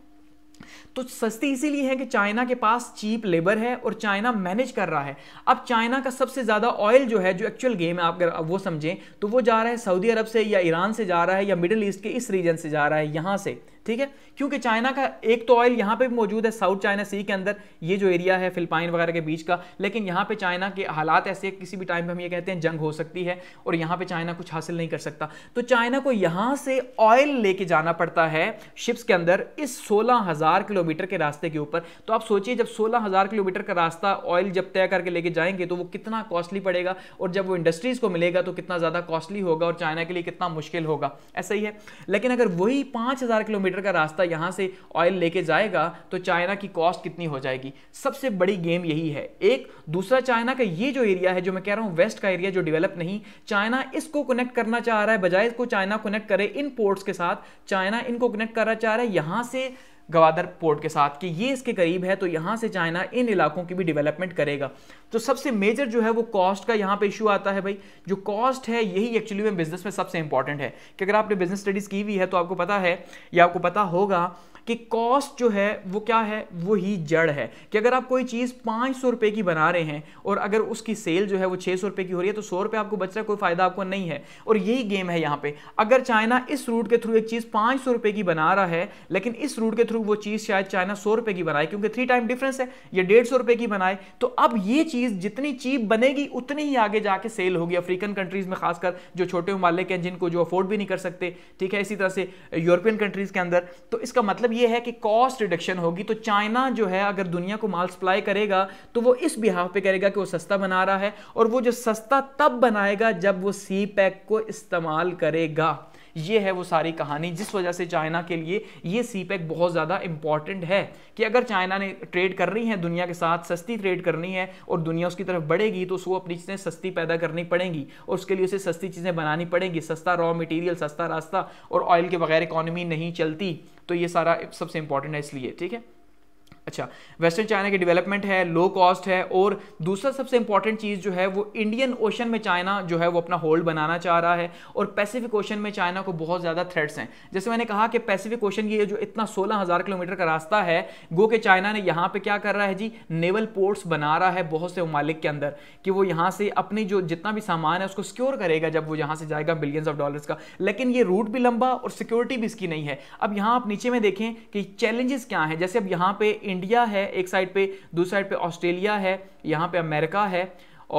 तो सस्ती इसीलिए है कि चाइना के पास चीप लेबर है और चाइना मैनेज कर रहा है अब चाइना का सबसे ज़्यादा ऑयल जो है जो एक्चुअल गेम है आप अगर वो समझें तो वो जा रहा है सऊदी अरब से या ईरान से जा रहा है या मिडिल ईस्ट के इस रीजन से जा रहा है यहाँ से ठीक है क्योंकि चाइना का एक तो ऑयल यहाँ पे भी मौजूद है साउथ चाइना सी के अंदर ये जो एरिया है फिल्पाइन वगैरह के बीच का लेकिन यहाँ पे चाइना के हालात ऐसे किसी भी टाइम पे हम ये कहते हैं जंग हो सकती है और यहाँ पे चाइना कुछ हासिल नहीं कर सकता तो चाइना को यहाँ से ऑयल लेके जाना पड़ता है शिप्स के अंदर इस सोलह किलोमीटर के रास्ते के ऊपर तो आप सोचिए जब सोलह किलोमीटर का रास्ता ऑयल जब तय करके लेके जाएंगे तो वो कितना कॉस्टली पड़ेगा और जब वो इंडस्ट्रीज को मिलेगा तो कितना ज़्यादा कॉस्टली होगा और चाइना के लिए कितना मुश्किल होगा ऐसा ही है लेकिन अगर वही पाँच किलोमीटर किलोमीटर का रास्ता यहाँ से ऑयल लेके जाएगा तो चाइना की कॉस्ट कितनी हो जाएगी सबसे बड़ी गेम यही है एक दूसरा चाइना का ये जो एरिया है जो मैं कह रहा हूँ वेस्ट का एरिया जो डेवलप नहीं चाइना इसको कनेक्ट करना चाह रहा है बजाय इसको चाइना कनेक्ट करे इन पोर्ट्स के साथ चाइना इनको कनेक्ट करना चाह रहा है यहाँ से गवादर पोर्ट के साथ कि ये इसके करीब है तो यहाँ से चाइना इन इलाकों की भी डेवलपमेंट करेगा तो सबसे मेजर जो है वो कॉस्ट का यहाँ पे इशू आता है भाई जो कॉस्ट है यही एक्चुअली में बिजनेस में सबसे इंपॉर्टेंट है कि अगर आपने बिजनेस स्टडीज़ की हुई है तो आपको पता है या आपको पता होगा कि कॉस्ट जो है वो क्या है वो ही जड़ है कि अगर आप कोई चीज़ पाँच सौ रुपये की बना रहे हैं और अगर उसकी सेल जो है वो छः सौ रुपये की हो रही है तो सौ रुपये आपको बच रहा है कोई फ़ायदा आपको नहीं है और यही गेम है यहाँ पे अगर चाइना इस रूट के थ्रू एक चीज़ पाँच सौ रुपये की बना रहा है लेकिन इस रूट के थ्रू वो चीज़ शायद चाइना सौ रुपये की बनाए क्योंकि थ्री टाइम डिफरेंस है ये डेढ़ सौ रुपये की बनाए तो अब ये चीज़ जितनी चीप बनेगी उतनी ही आगे जाके सेल होगी अफ्रीकन कंट्रीज़ में खासकर जो छोटे ममालिक हैं जिनको जो अफोर्ड भी नहीं कर सकते ठीक है इसी तरह से यूरोपियन कंट्रीज़ के अंदर तो इसका मतलब मतलब यह है कि कॉस्ट रिडक्शन होगी तो चाइना जो है अगर दुनिया को माल सप्लाई करेगा तो वो इस बिहाव पे करेगा कि वो सस्ता बना रहा है और वो जो सस्ता तब बनाएगा जब वो सी पैक को इस्तेमाल करेगा ये है वो सारी कहानी जिस वजह से चाइना के लिए ये सी पैक बहुत ज़्यादा इंपॉर्टेंट है कि अगर चाइना ने ट्रेड करनी है दुनिया के साथ सस्ती ट्रेड करनी है और दुनिया उसकी तरफ बढ़ेगी तो उसको अपनी चीज़ें सस्ती पैदा करनी पड़ेंगी और उसके लिए उसे सस्ती चीज़ें बनानी पड़ेंगी सस्ता रॉ मटेरियल सस्ता रास्ता और ऑयल के बगैर इकॉनमी नहीं चलती तो ये सारा सबसे इंपॉर्टेंट है इसलिए ठीक है अच्छा वेस्टर्न चाइना की डेवलपमेंट है लो कॉस्ट है और दूसरा सबसे इंपॉर्टेंट चीज़ जो है वो इंडियन ओशन में चाइना जो है वो अपना होल्ड बनाना चाह रहा है और पैसिफिक ओशन में चाइना को बहुत ज़्यादा थ्रेट्स हैं जैसे मैंने कहा कि पैसिफिक ओशन ये जो इतना सोलह हज़ार किलोमीटर का रास्ता है गो के चाइना ने यहाँ पर क्या कर रहा है जी नेवल पोर्ट्स बना रहा है बहुत से ममालिक के अंदर कि वो यहाँ से अपनी जो जितना भी सामान है उसको सिक्योर करेगा जब वो यहाँ से जाएगा बिलियंस ऑफ डॉलर्स का लेकिन ये रूट भी लंबा और सिक्योरिटी भी इसकी नहीं है अब यहाँ आप नीचे में देखें कि चैलेंजेस क्या हैं जैसे अब यहाँ पे इंडिया है एक साइड पे दूसरी साइड पे ऑस्ट्रेलिया है यहाँ पे अमेरिका है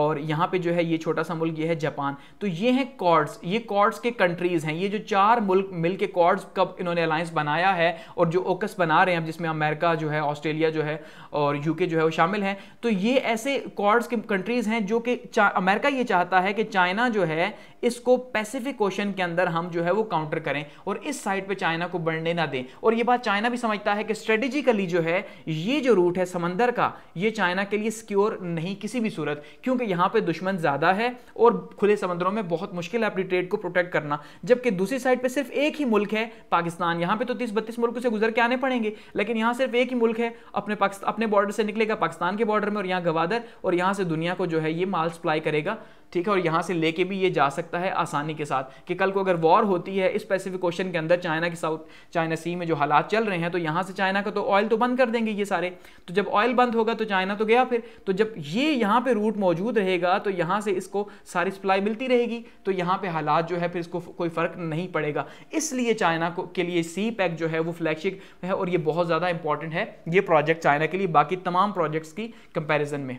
और यहाँ पे जो है ये छोटा सा मुल्क ये है जापान तो ये हैं कॉर्ड्स ये कॉर्ड्स के कंट्रीज़ हैं ये जो चार मुल्क मिल के कॉर्ड्स कब इन्होंने अलायंस बनाया है और जो ओकस बना रहे हैं जिसमें अमेरिका जो है ऑस्ट्रेलिया जो है और यूके जो है वो शामिल हैं तो ये ऐसे कॉर्ड्स के कंट्रीज़ हैं जो कि अमेरिका ये चाहता है कि चाइना जो है इसको पैसिफिक ओशन के अंदर हम जो है वो काउंटर करें और इस साइड पे चाइना को बढ़ने ना दें और ये बात चाइना भी समझता है कि स्ट्रेटेजिकली जो है ये जो रूट है समंदर का ये चाइना के लिए सिक्योर नहीं किसी भी सूरत क्योंकि यहाँ पे दुश्मन ज़्यादा है और खुले समंदरों में बहुत मुश्किल है अपनी ट्रेड को प्रोटेक्ट करना जबकि दूसरी साइड पर सिर्फ एक ही मुल्क है पाकिस्तान यहाँ पे तो तीस बत्तीस मुल्कों से गुजर के आने पड़ेंगे लेकिन यहाँ सिर्फ एक ही मुल्क है अपने अपने बॉर्डर से निकलेगा पाकिस्तान के बॉर्डर में और यहाँ गवादर और यहाँ से दुनिया को जो है ये माल सप्लाई करेगा ठीक है और यहाँ से लेके भी ये जा सकता है आसानी के साथ कि कल को अगर वॉर होती है इस पैसिफिक क्वेश्चन के अंदर चाइना के साउथ चाइना सी में जो हालात चल रहे हैं तो यहाँ से चाइना का तो ऑयल तो बंद कर देंगे ये सारे तो जब ऑयल बंद होगा तो चाइना तो गया फिर तो जब ये यहाँ पर रूट मौजूद रहेगा तो यहाँ से इसको सारी सप्लाई मिलती रहेगी तो यहाँ पर हालात जो है फिर इसको कोई फ़र्क नहीं पड़ेगा इसलिए चाइना को के लिए सी पैक जो है वो फ्लैगशिप है और ये बहुत ज़्यादा इंपॉर्टेंट है ये प्रोजेक्ट चाइना के लिए बाकी तमाम प्रोजेक्ट्स की कंपेरिजन में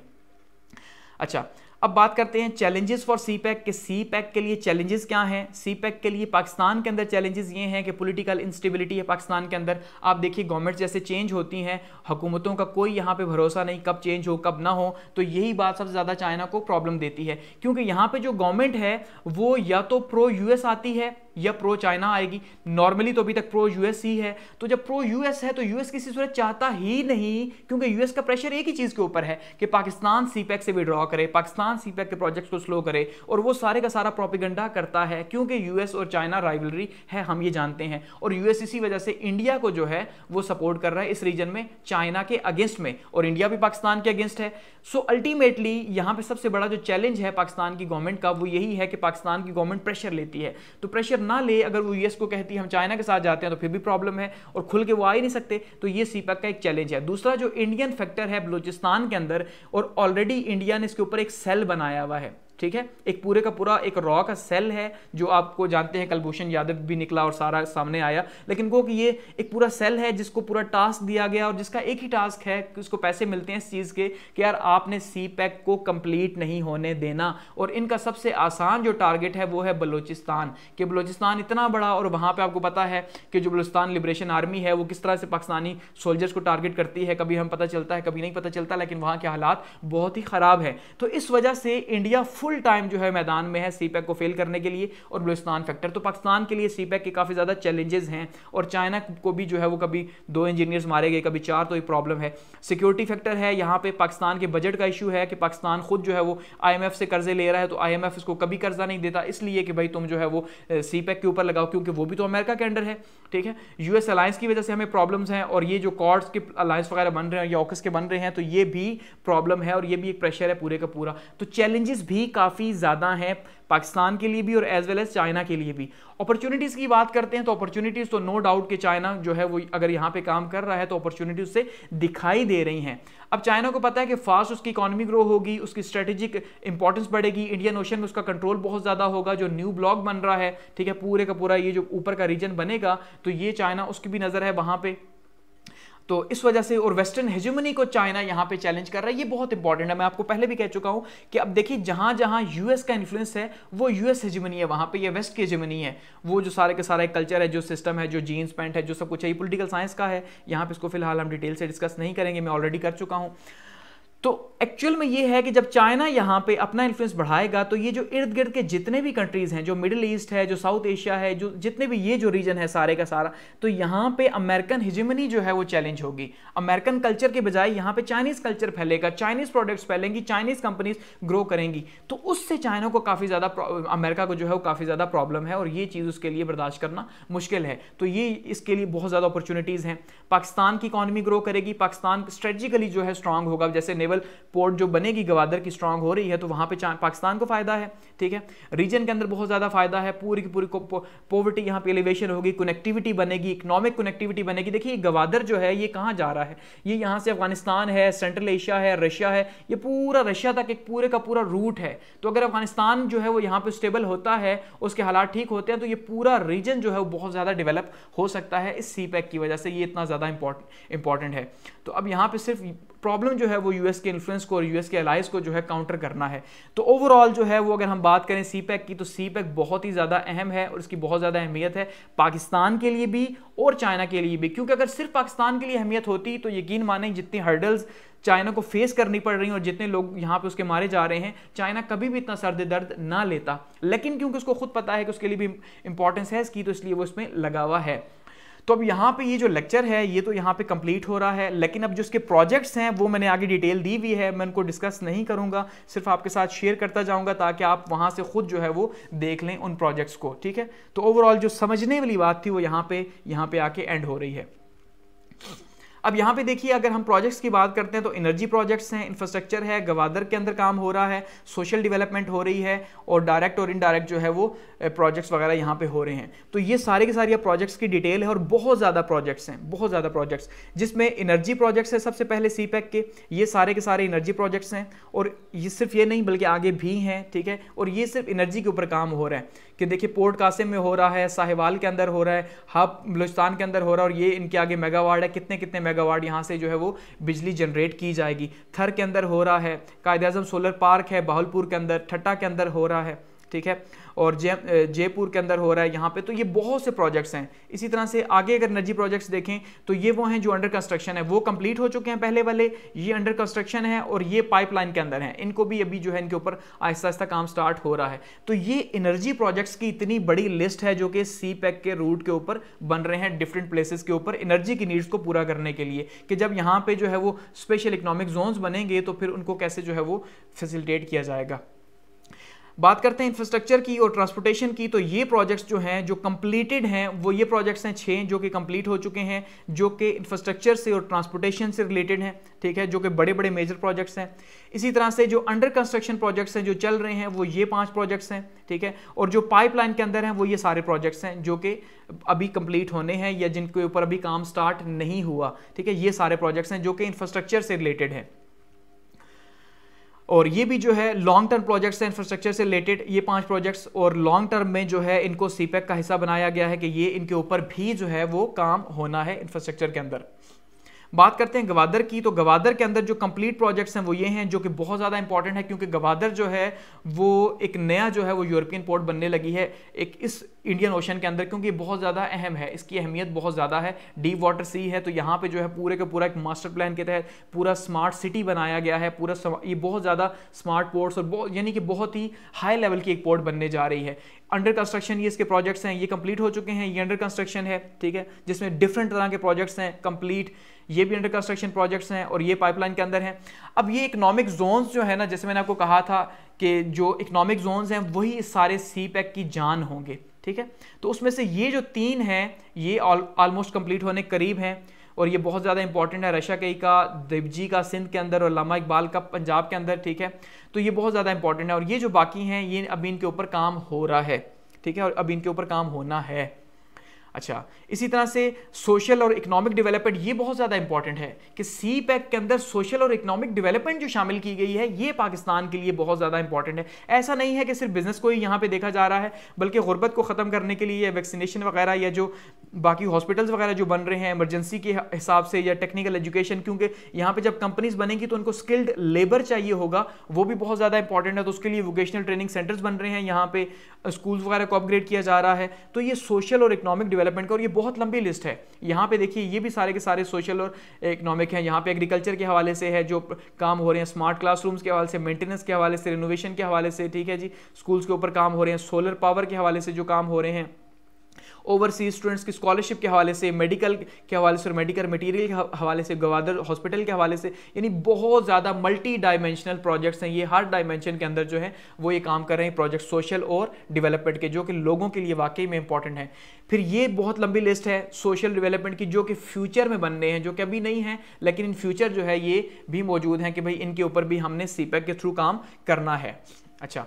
अच्छा अब बात करते हैं चैलेंजेस फॉर सी पैक के सी पैक के लिए चैलेंजेस क्या हैं सी पैक e के लिए पाकिस्तान के अंदर चैलेंजेस ये हैं कि पॉलिटिकल इंस्टेबिलिटी है पाकिस्तान के अंदर आप देखिए गवर्नमेंट जैसे चेंज होती हैं हुकूमतों का कोई यहाँ पे भरोसा नहीं कब चेंज हो कब ना हो तो यही बात सबसे ज़्यादा चाइना को प्रॉब्लम देती है क्योंकि यहाँ पर जो गवर्नमेंट है वो या तो प्रो यूएस आती है या प्रो चाइना आएगी नॉर्मली तो अभी तक प्रो यूएस ही है तो जब प्रो यूएस है तो यूएस किसी सूरत चाहता ही नहीं क्योंकि यूएस का प्रेशर एक ही चीज़ के ऊपर है कि पाकिस्तान सी e से विड्रॉ करे पाकिस्तान पाकिस्तान सी के प्रोजेक्ट को स्लो करे और वो सारे का सारा प्रोपिगंडा करता है क्योंकि यूएस और चाइना राइवलरी है हम ये जानते हैं और यूएस इसी वजह से इंडिया को जो है वो सपोर्ट कर रहा है इस रीजन में चाइना के अगेंस्ट में और इंडिया भी पाकिस्तान के अगेंस्ट है सो अल्टीमेटली यहाँ पर सबसे बड़ा जो चैलेंज है पाकिस्तान की गवर्नमेंट का वो यही है कि पाकिस्तान की गवर्नमेंट प्रेशर लेती है तो प्रेशर ना ले अगर वो यूएस को कहती है हम चाइना के साथ जाते हैं तो फिर भी प्रॉब्लम है और खुल के वो आ ही नहीं सकते तो ये सीपैक e का एक चैलेंज है दूसरा जो इंडियन फैक्टर है बलूचिस्तान के अंदर और ऑलरेडी इंडिया ने इसके ऊपर एक सेल बनाया हुआ है ठीक है एक पूरे का पूरा एक रॉ का सेल है जो आपको जानते हैं कलभूषण यादव भी निकला और सारा सामने आया लेकिन वो कि ये एक पूरा सेल है जिसको पूरा टास्क दिया गया और जिसका एक ही टास्क है कि उसको पैसे मिलते हैं इस चीज़ के कि यार आपने सी पैक को कंप्लीट नहीं होने देना और इनका सबसे आसान जो टारगेट है वो है बलोचिस्तान कि बलोचिस्तान इतना बड़ा और वहाँ पर आपको पता है कि जो बलोचिस्तान लिबरेशन आर्मी है वो किस तरह से पाकिस्तानी सोल्जर्स को टारगेट करती है कभी हम पता चलता है कभी नहीं पता चलता लेकिन वहाँ के हालात बहुत ही ख़राब है तो इस वजह से इंडिया फुल टाइम जो है मैदान में है सी e को फेल करने के लिए और बलुस्तान फैक्टर तो पाकिस्तान के लिए सी e के काफ़ी ज़्यादा चैलेंजेस हैं और चाइना को भी जो है वो कभी दो इंजीनियर्स मारे गए कभी चार तो ये प्रॉब्लम है सिक्योरिटी फैक्टर है यहाँ पे पाकिस्तान के बजट का इशू है कि पाकिस्तान खुद जो है वो आई से कर्जे ले रहा है तो आई इसको कभी कर्जा नहीं देता इसलिए कि भाई तुम जो है वो सी e के ऊपर लगाओ क्योंकि वो भी तो अमेरिका के अंडर है ठीक है यूएस अलायंस की वजह से हमें प्रॉब्लम्स हैं और ये जो कॉर्ड्स के अलायंस वगैरह बन रहे हैं या ऑकस के बन रहे हैं तो ये भी प्रॉब्लम है और ये भी एक प्रेशर है पूरे का पूरा तो चैलेंजेस भी काफ़ी ज़्यादा हैं पाकिस्तान के लिए भी और एज वेल एज चाइना के लिए भी अपॉर्चुनिटीज़ की बात करते हैं तो अपॉर्चुनिटीज़ तो नो डाउट कि चाइना जो है वो अगर यहाँ पे काम कर रहा है तो अपॉर्चुनिटी उससे दिखाई दे रही हैं अब चाइना को पता है कि फास्ट उसकी इकॉनमी ग्रो होगी उसकी स्ट्रेटेजिक इंपॉर्टेंस बढ़ेगी इंडियन ओशन में उसका कंट्रोल बहुत ज़्यादा होगा जो न्यू ब्लॉक बन रहा है ठीक है पूरे का पूरा ये जो ऊपर का रीजन बनेगा तो ये चाइना उसकी भी नज़र है वहाँ पर तो इस वजह से और वेस्टर्न हेजुमनी को चाइना यहाँ पे चैलेंज कर रहा है ये बहुत इंपॉर्टेंट है मैं आपको पहले भी कह चुका हूं कि अब देखिए जहां जहां यूएस का इन्फ्लुएंस है वो यूएस हेजुमनी है वहाँ पे ये वेस्ट की हेजुमनी है वो जो सारे के सारा कल्चर है जो सिस्टम है जो जीन्स पैंट है जो सब कुछ है ये पोलिटिकल साइंस का है यहाँ पर इसको फिलहाल हम डिटेल से डिस्कस नहीं करेंगे मैं ऑलरेडी कर चुका हूँ तो एक्चुअल में ये है कि जब चाइना यहाँ पे अपना इन्फ्लुएंस बढ़ाएगा तो ये जो इर्द गिर्द के जितने भी कंट्रीज हैं जो मिडिल ईस्ट है जो साउथ एशिया है जो जितने भी ये जो रीजन है सारे का सारा तो यहाँ पे अमेरिकन हिजमनी जो है वो चैलेंज होगी अमेरिकन कल्चर के बजाय यहाँ पे चाइनीज कल्चर फैलेगा चाइनीज प्रोडक्ट्स फैलेंगी चाइनीज कंपनीज ग्रो करेंगी तो उससे चाइना को काफ़ी ज़्यादा अमेरिका को जो है वो काफ़ी ज़्यादा प्रॉब्लम है और ये चीज़ उसके लिए बर्दाश्त करना मुश्किल है तो ये इसके लिए बहुत ज़्यादा अपॉर्चुनिटीज़ हैं पाकिस्तान की इकॉनमी ग्रो करेगी पाकिस्तान स्ट्रेटेजिकली जो है स्ट्रांग होगा जैसे नेवल लेवल पोर्ट जो बनेगी गवादर की स्ट्रांग हो रही है तो वहाँ पे पाकिस्तान को फायदा है ठीक है रीजन के अंदर बहुत ज़्यादा फायदा है पूरी की पूरी पॉवर्टी यहाँ पे एलिवेशन होगी कनेक्टिविटी बनेगी इकोनॉमिक कनेक्टिविटी बनेगी देखिए गवादर जो है ये कहाँ जा रहा है ये यहाँ से अफगानिस्तान है सेंट्रल एशिया है रशिया है ये पूरा रशिया तक एक पूरे का पूरा रूट है तो अगर अफगानिस्तान जो है वो यहाँ पर स्टेबल होता है उसके हालात ठीक होते हैं तो ये पूरा रीजन जो है वो बहुत ज़्यादा डेवलप हो सकता है इस सी की वजह से ये इतना ज़्यादा इंपॉर्टेंट है तो अब यहाँ पर सिर्फ प्रॉब्लम जो है वो यूएस के इन्फ्लुएंस को और यूएस के अलाइज को जो है काउंटर करना है तो ओवरऑल जो है वो अगर हम बात करें सी e की तो सी e बहुत ही ज़्यादा अहम है और इसकी बहुत ज़्यादा अहमियत है पाकिस्तान के लिए भी और चाइना के लिए भी क्योंकि अगर सिर्फ पाकिस्तान के लिए अहमियत होती तो यकीन माने जितनी हर्डल्स चाइना को फेस करनी पड़ रही है और जितने लोग यहाँ पे उसके मारे जा रहे हैं चाइना कभी भी इतना सर्द दर्द ना लेता लेकिन क्योंकि उसको खुद पता है कि उसके लिए भी इंपॉर्टेंस है इसकी तो इसलिए वो इसमें लगा हुआ है तो अब यहाँ पे ये जो लेक्चर है ये तो यहाँ पे कंप्लीट हो रहा है लेकिन अब जो इसके प्रोजेक्ट्स हैं वो मैंने आगे डिटेल दी हुई है मैं उनको डिस्कस नहीं करूँगा सिर्फ आपके साथ शेयर करता जाऊँगा ताकि आप वहाँ से खुद जो है वो देख लें उन प्रोजेक्ट्स को ठीक है तो ओवरऑल जो समझने वाली बात थी वो यहाँ पे यहाँ पे आके एंड हो रही है अब यहाँ पे देखिए अगर हम प्रोजेक्ट्स की बात करते हैं तो एनर्जी प्रोजेक्ट्स हैं इंफ्रास्ट्रक्चर है गवादर के अंदर काम हो रहा है सोशल डेवलपमेंट हो रही है और डायरेक्ट और इनडायरेक्ट जो है वो प्रोजेक्ट्स वगैरह यहाँ पे हो रहे हैं तो ये सारे के सारे प्रोजेक्ट्स की डिटेल है और बहुत ज़्यादा प्रोजेक्ट्स हैं बहुत ज़्यादा प्रोजेक्ट्स जिसमें एनर्जी प्रोजेक्ट्स है सबसे पहले सी e के ये सारे के सारे एनर्जी प्रोजेक्ट्स हैं और ये सिर्फ ये नहीं बल्कि आगे भी हैं ठीक है और ये सिर्फ एनर्जी के ऊपर काम हो रहा है कि देखिए पोर्ट कासिम में हो रहा है साहिवाल के अंदर हो रहा है हब बलुचस्तान के अंदर हो रहा है और ये इनके आगे मेगावाड़ है कितने कितने मेगावाड यहाँ से जो है वो बिजली जनरेट की जाएगी थर के अंदर हो रहा है कायद अजम सोलर पार्क है बाहुलपुर के अंदर ठट्टा के अंदर हो रहा है ठीक है और जय जयपुर के अंदर हो रहा है यहाँ पे तो ये बहुत से प्रोजेक्ट्स हैं इसी तरह से आगे अगर एनर्जी प्रोजेक्ट्स देखें तो ये वो हैं जो अंडर कंस्ट्रक्शन है वो कंप्लीट हो चुके हैं पहले वाले ये अंडर कंस्ट्रक्शन है और ये पाइपलाइन के अंदर हैं इनको भी अभी जो है इनके ऊपर आहिस्ता आहिस्ता काम स्टार्ट हो रहा है तो ये एनर्जी प्रोजेक्ट्स की इतनी बड़ी लिस्ट है जो कि सी e के रूट के ऊपर बन रहे हैं डिफरेंट प्लेसेस के ऊपर एनर्जी की नीड्स को पूरा करने के लिए कि जब यहाँ पर जो है वो स्पेशल इकोनॉमिक जोन्स बनेंगे तो फिर उनको कैसे जो है वो फैसिलिटेट किया जाएगा बात करते हैं इंफ्रास्ट्रक्चर की और ट्रांसपोर्टेशन की तो ये प्रोजेक्ट्स जो हैं जो कंप्लीटेड हैं वो ये प्रोजेक्ट्स हैं छः जो कि कंप्लीट हो चुके हैं जो कि इंफ्रास्ट्रक्चर से और ट्रांसपोर्टेशन से रिलेटेड हैं ठीक है जो कि बड़े बड़े मेजर प्रोजेक्ट्स हैं इसी तरह से जो अंडर कंस्ट्रक्शन प्रोजेक्ट्स हैं जो चल रहे हैं वो ये पाँच प्रोजेक्ट्स हैं ठीक है और जो पाइपलाइन के अंदर हैं वो ये सारे प्रोजेक्ट्स हैं जो कि अभी कंप्लीट होने हैं या जिनके ऊपर अभी काम स्टार्ट नहीं हुआ ठीक है ये सारे प्रोजेक्ट्स हैं जो कि इंफ्रास्ट्रक्चर से रिलेटेड है और ये भी जो है लॉन्ग टर्म प्रोजेक्ट्स हैं इंफ्रास्ट्रक्चर से रिलेटेड ये पांच प्रोजेक्ट्स और लॉन्ग टर्म में जो है इनको सीपैक e का हिस्सा बनाया गया है कि ये इनके ऊपर भी जो है वो काम होना है इंफ्रास्ट्रक्चर के अंदर बात करते हैं गवादर की तो गवादर के अंदर जो कंप्लीट प्रोजेक्ट्स हैं वो ये हैं जो कि बहुत ज़्यादा इंपॉर्टेंट है क्योंकि गवादर जो है वो एक नया जो है वो यूरोपियन पोर्ट बनने लगी है एक इस इंडियन ओशन के अंदर क्योंकि बहुत ज़्यादा अहम है इसकी अहमियत बहुत ज़्यादा है डीप वाटर सी है तो यहाँ पे जो है पूरे का पूरा एक मास्टर प्लान के तहत पूरा स्मार्ट सिटी बनाया गया है पूरा ये बहुत ज़्यादा स्मार्ट पोर्ट्स और यानी कि बहुत ही हाई लेवल की एक पोर्ट बनने जा रही है अंडर कंस्ट्रक्शन ये इसके प्रोजेक्ट्स हैं ये कंप्लीट हो चुके हैं ये अंडर कंस्ट्रक्शन है ठीक है जिसमें डिफरेंट तरह के प्रोजेक्ट्स हैं कंप्लीट ये भी अंडर कंस्ट्रक्शन प्रोजेक्ट्स हैं और ये पाइपलाइन के अंदर हैं अब ये इकोनॉमिक जोन्स जो है ना जैसे मैंने आपको कहा था कि जो इकोनॉमिक जोन्स हैं वही सारे सी पैक की जान होंगे ठीक है तो उसमें से ये जो तीन हैं ये ऑलमोस्ट कंप्लीट होने के करीब हैं और ये बहुत ज़्यादा इंपॉर्टेंट है रशा कई का दिवजी का सिंध के अंदर और लामा इकबाल का पंजाब के अंदर ठीक है तो ये बहुत ज़्यादा इंपॉर्टेंट है और ये जो बाकी हैं ये अभी इनके ऊपर काम हो रहा है ठीक है और अब इनके ऊपर काम होना है अच्छा इसी तरह से सोशल और इकोनॉमिक डेवलपमेंट ये बहुत ज़्यादा इंपॉर्टेंट है कि सी पैक e के अंदर सोशल और इकोनॉमिक डेवलपमेंट जो शामिल की गई है ये पाकिस्तान के लिए बहुत ज़्यादा इंपॉर्टेंट है ऐसा नहीं है कि सिर्फ बिजनेस को ही यहाँ पर देखा जा रहा है बल्कि गुर्बत को ख़त्म करने के लिए वैक्सीनेशन वगैरह या जो बाकी हॉस्पिटल्स वगैरह जो बन रहे हैं इमरजेंसी के हिसाब से या टेक्निकल एजुकेशन क्योंकि यहाँ पे जब कंपनीज बनेंगी तो उनको स्किल्ड लेबर चाहिए होगा वो भी बहुत ज़्यादा इंपॉर्टेंट है तो उसके लिए वोकेशनल ट्रेनिंग सेंटर्स बन रहे हैं यहाँ पे स्कूल्स वगैरह को अपग्रेड किया जा रहा है तो ये सोशल और इकोनॉमिक डेवलपमेंट का और ये बहुत लंबी लिस्ट है यहाँ पे देखिए ये भी सारे के सारे सोशल और इकोनॉमिक हैं यहाँ पे एग्रीकल्चर के हवाले से है जो काम हो रहे हैं स्मार्ट क्लासरूम्स के हवाले से मेंटेनेंस के हवाले से रिनोवेशन के हवाले से ठीक है जी स्कूल्स के ऊपर काम हो रहे हैं सोलर पावर के हवाले से जो काम हो रहे हैं ओवरसीज स्टूडेंट्स की स्कॉलरशिप के हवाले से मेडिकल के हवाले से और मेडिकल मटीरियल के हवाले से गवादर हॉस्पिटल के हवाले से यानी बहुत ज़्यादा मल्टी डायमेंशनल प्रोजेक्ट्स हैं ये हर डायमेंशन के अंदर जो है वो ये काम कर रहे हैं प्रोजेक्ट सोशल और डिवेलपमेंट के जो कि लोगों के लिए वाकई में इंपॉर्टेंट है फिर ये बहुत लंबी लिस्ट है सोशल डेवलपमेंट की जो कि फ्यूचर में बनने हैं जो कि अभी नहीं है लेकिन इन फ्यूचर जो है ये भी मौजूद हैं कि भाई इनके ऊपर भी हमने सीपैक e e e के थ्रू काम करना है अच्छा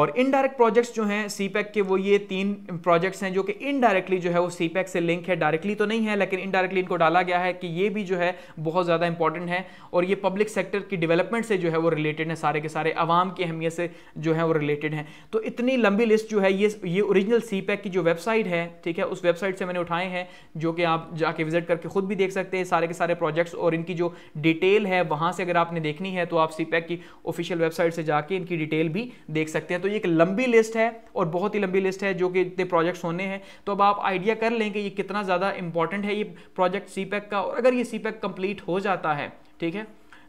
और इनडायरेक्ट प्रोजेक्ट्स जो हैं सीपैक e के वो ये तीन प्रोजेक्ट्स हैं जो कि इनडायरेक्टली जो है वो सीपैक e से लिंक है डायरेक्टली तो नहीं है लेकिन इनडायरेक्टली इनको डाला गया है कि ये भी जो है बहुत ज़्यादा इंपॉर्टेंट है और ये पब्लिक सेक्टर की डेवलपमेंट से जो है वो रिलेटेड है सारे के सारे आवाम की अहमियत से जो है वो रिलेटेड है तो इतनी लंबी लिस्ट जो है ये ये ओरिजिनल सी e की जो वेबसाइट है ठीक है उस वेबसाइट से मैंने उठाए हैं जो कि आप जाके विजिट करके खुद भी देख सकते हैं सारे के सारे प्रोजेक्ट्स और इनकी जो डिटेल है वहाँ से अगर आपने देखनी है तो आप सी की ऑफिशियल वेबसाइट से जाके इनकी डिटेल भी देख सकते हैं तो ये एक लंबी लिस्ट है और बहुत ही लंबी लिस्ट है जो कि इतने प्रोजेक्ट्स होने हैं तो अब आप आइडिया कर लें कि ये कितना ज़्यादा इंपॉर्टेंट है ये प्रोजेक्ट सी e का और अगर ये सी कंप्लीट e हो जाता है ठीक है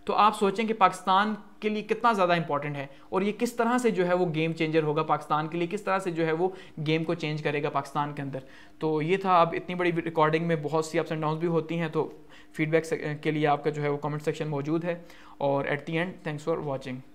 तो आप सोचें कि पाकिस्तान के लिए कितना ज़्यादा इंपॉर्टेंट है और ये किस तरह से जो है वो गेम चेंजर होगा पाकिस्तान के लिए किस तरह से जो है वो गेम को चेंज करेगा पाकिस्तान के अंदर तो ये था अब इतनी बड़ी रिकॉर्डिंग में बहुत सी अप्स एंड डाउन भी होती हैं तो फीडबैक के लिए आपका जो है वो कमेंट सेक्शन मौजूद है और at the end thanks for watching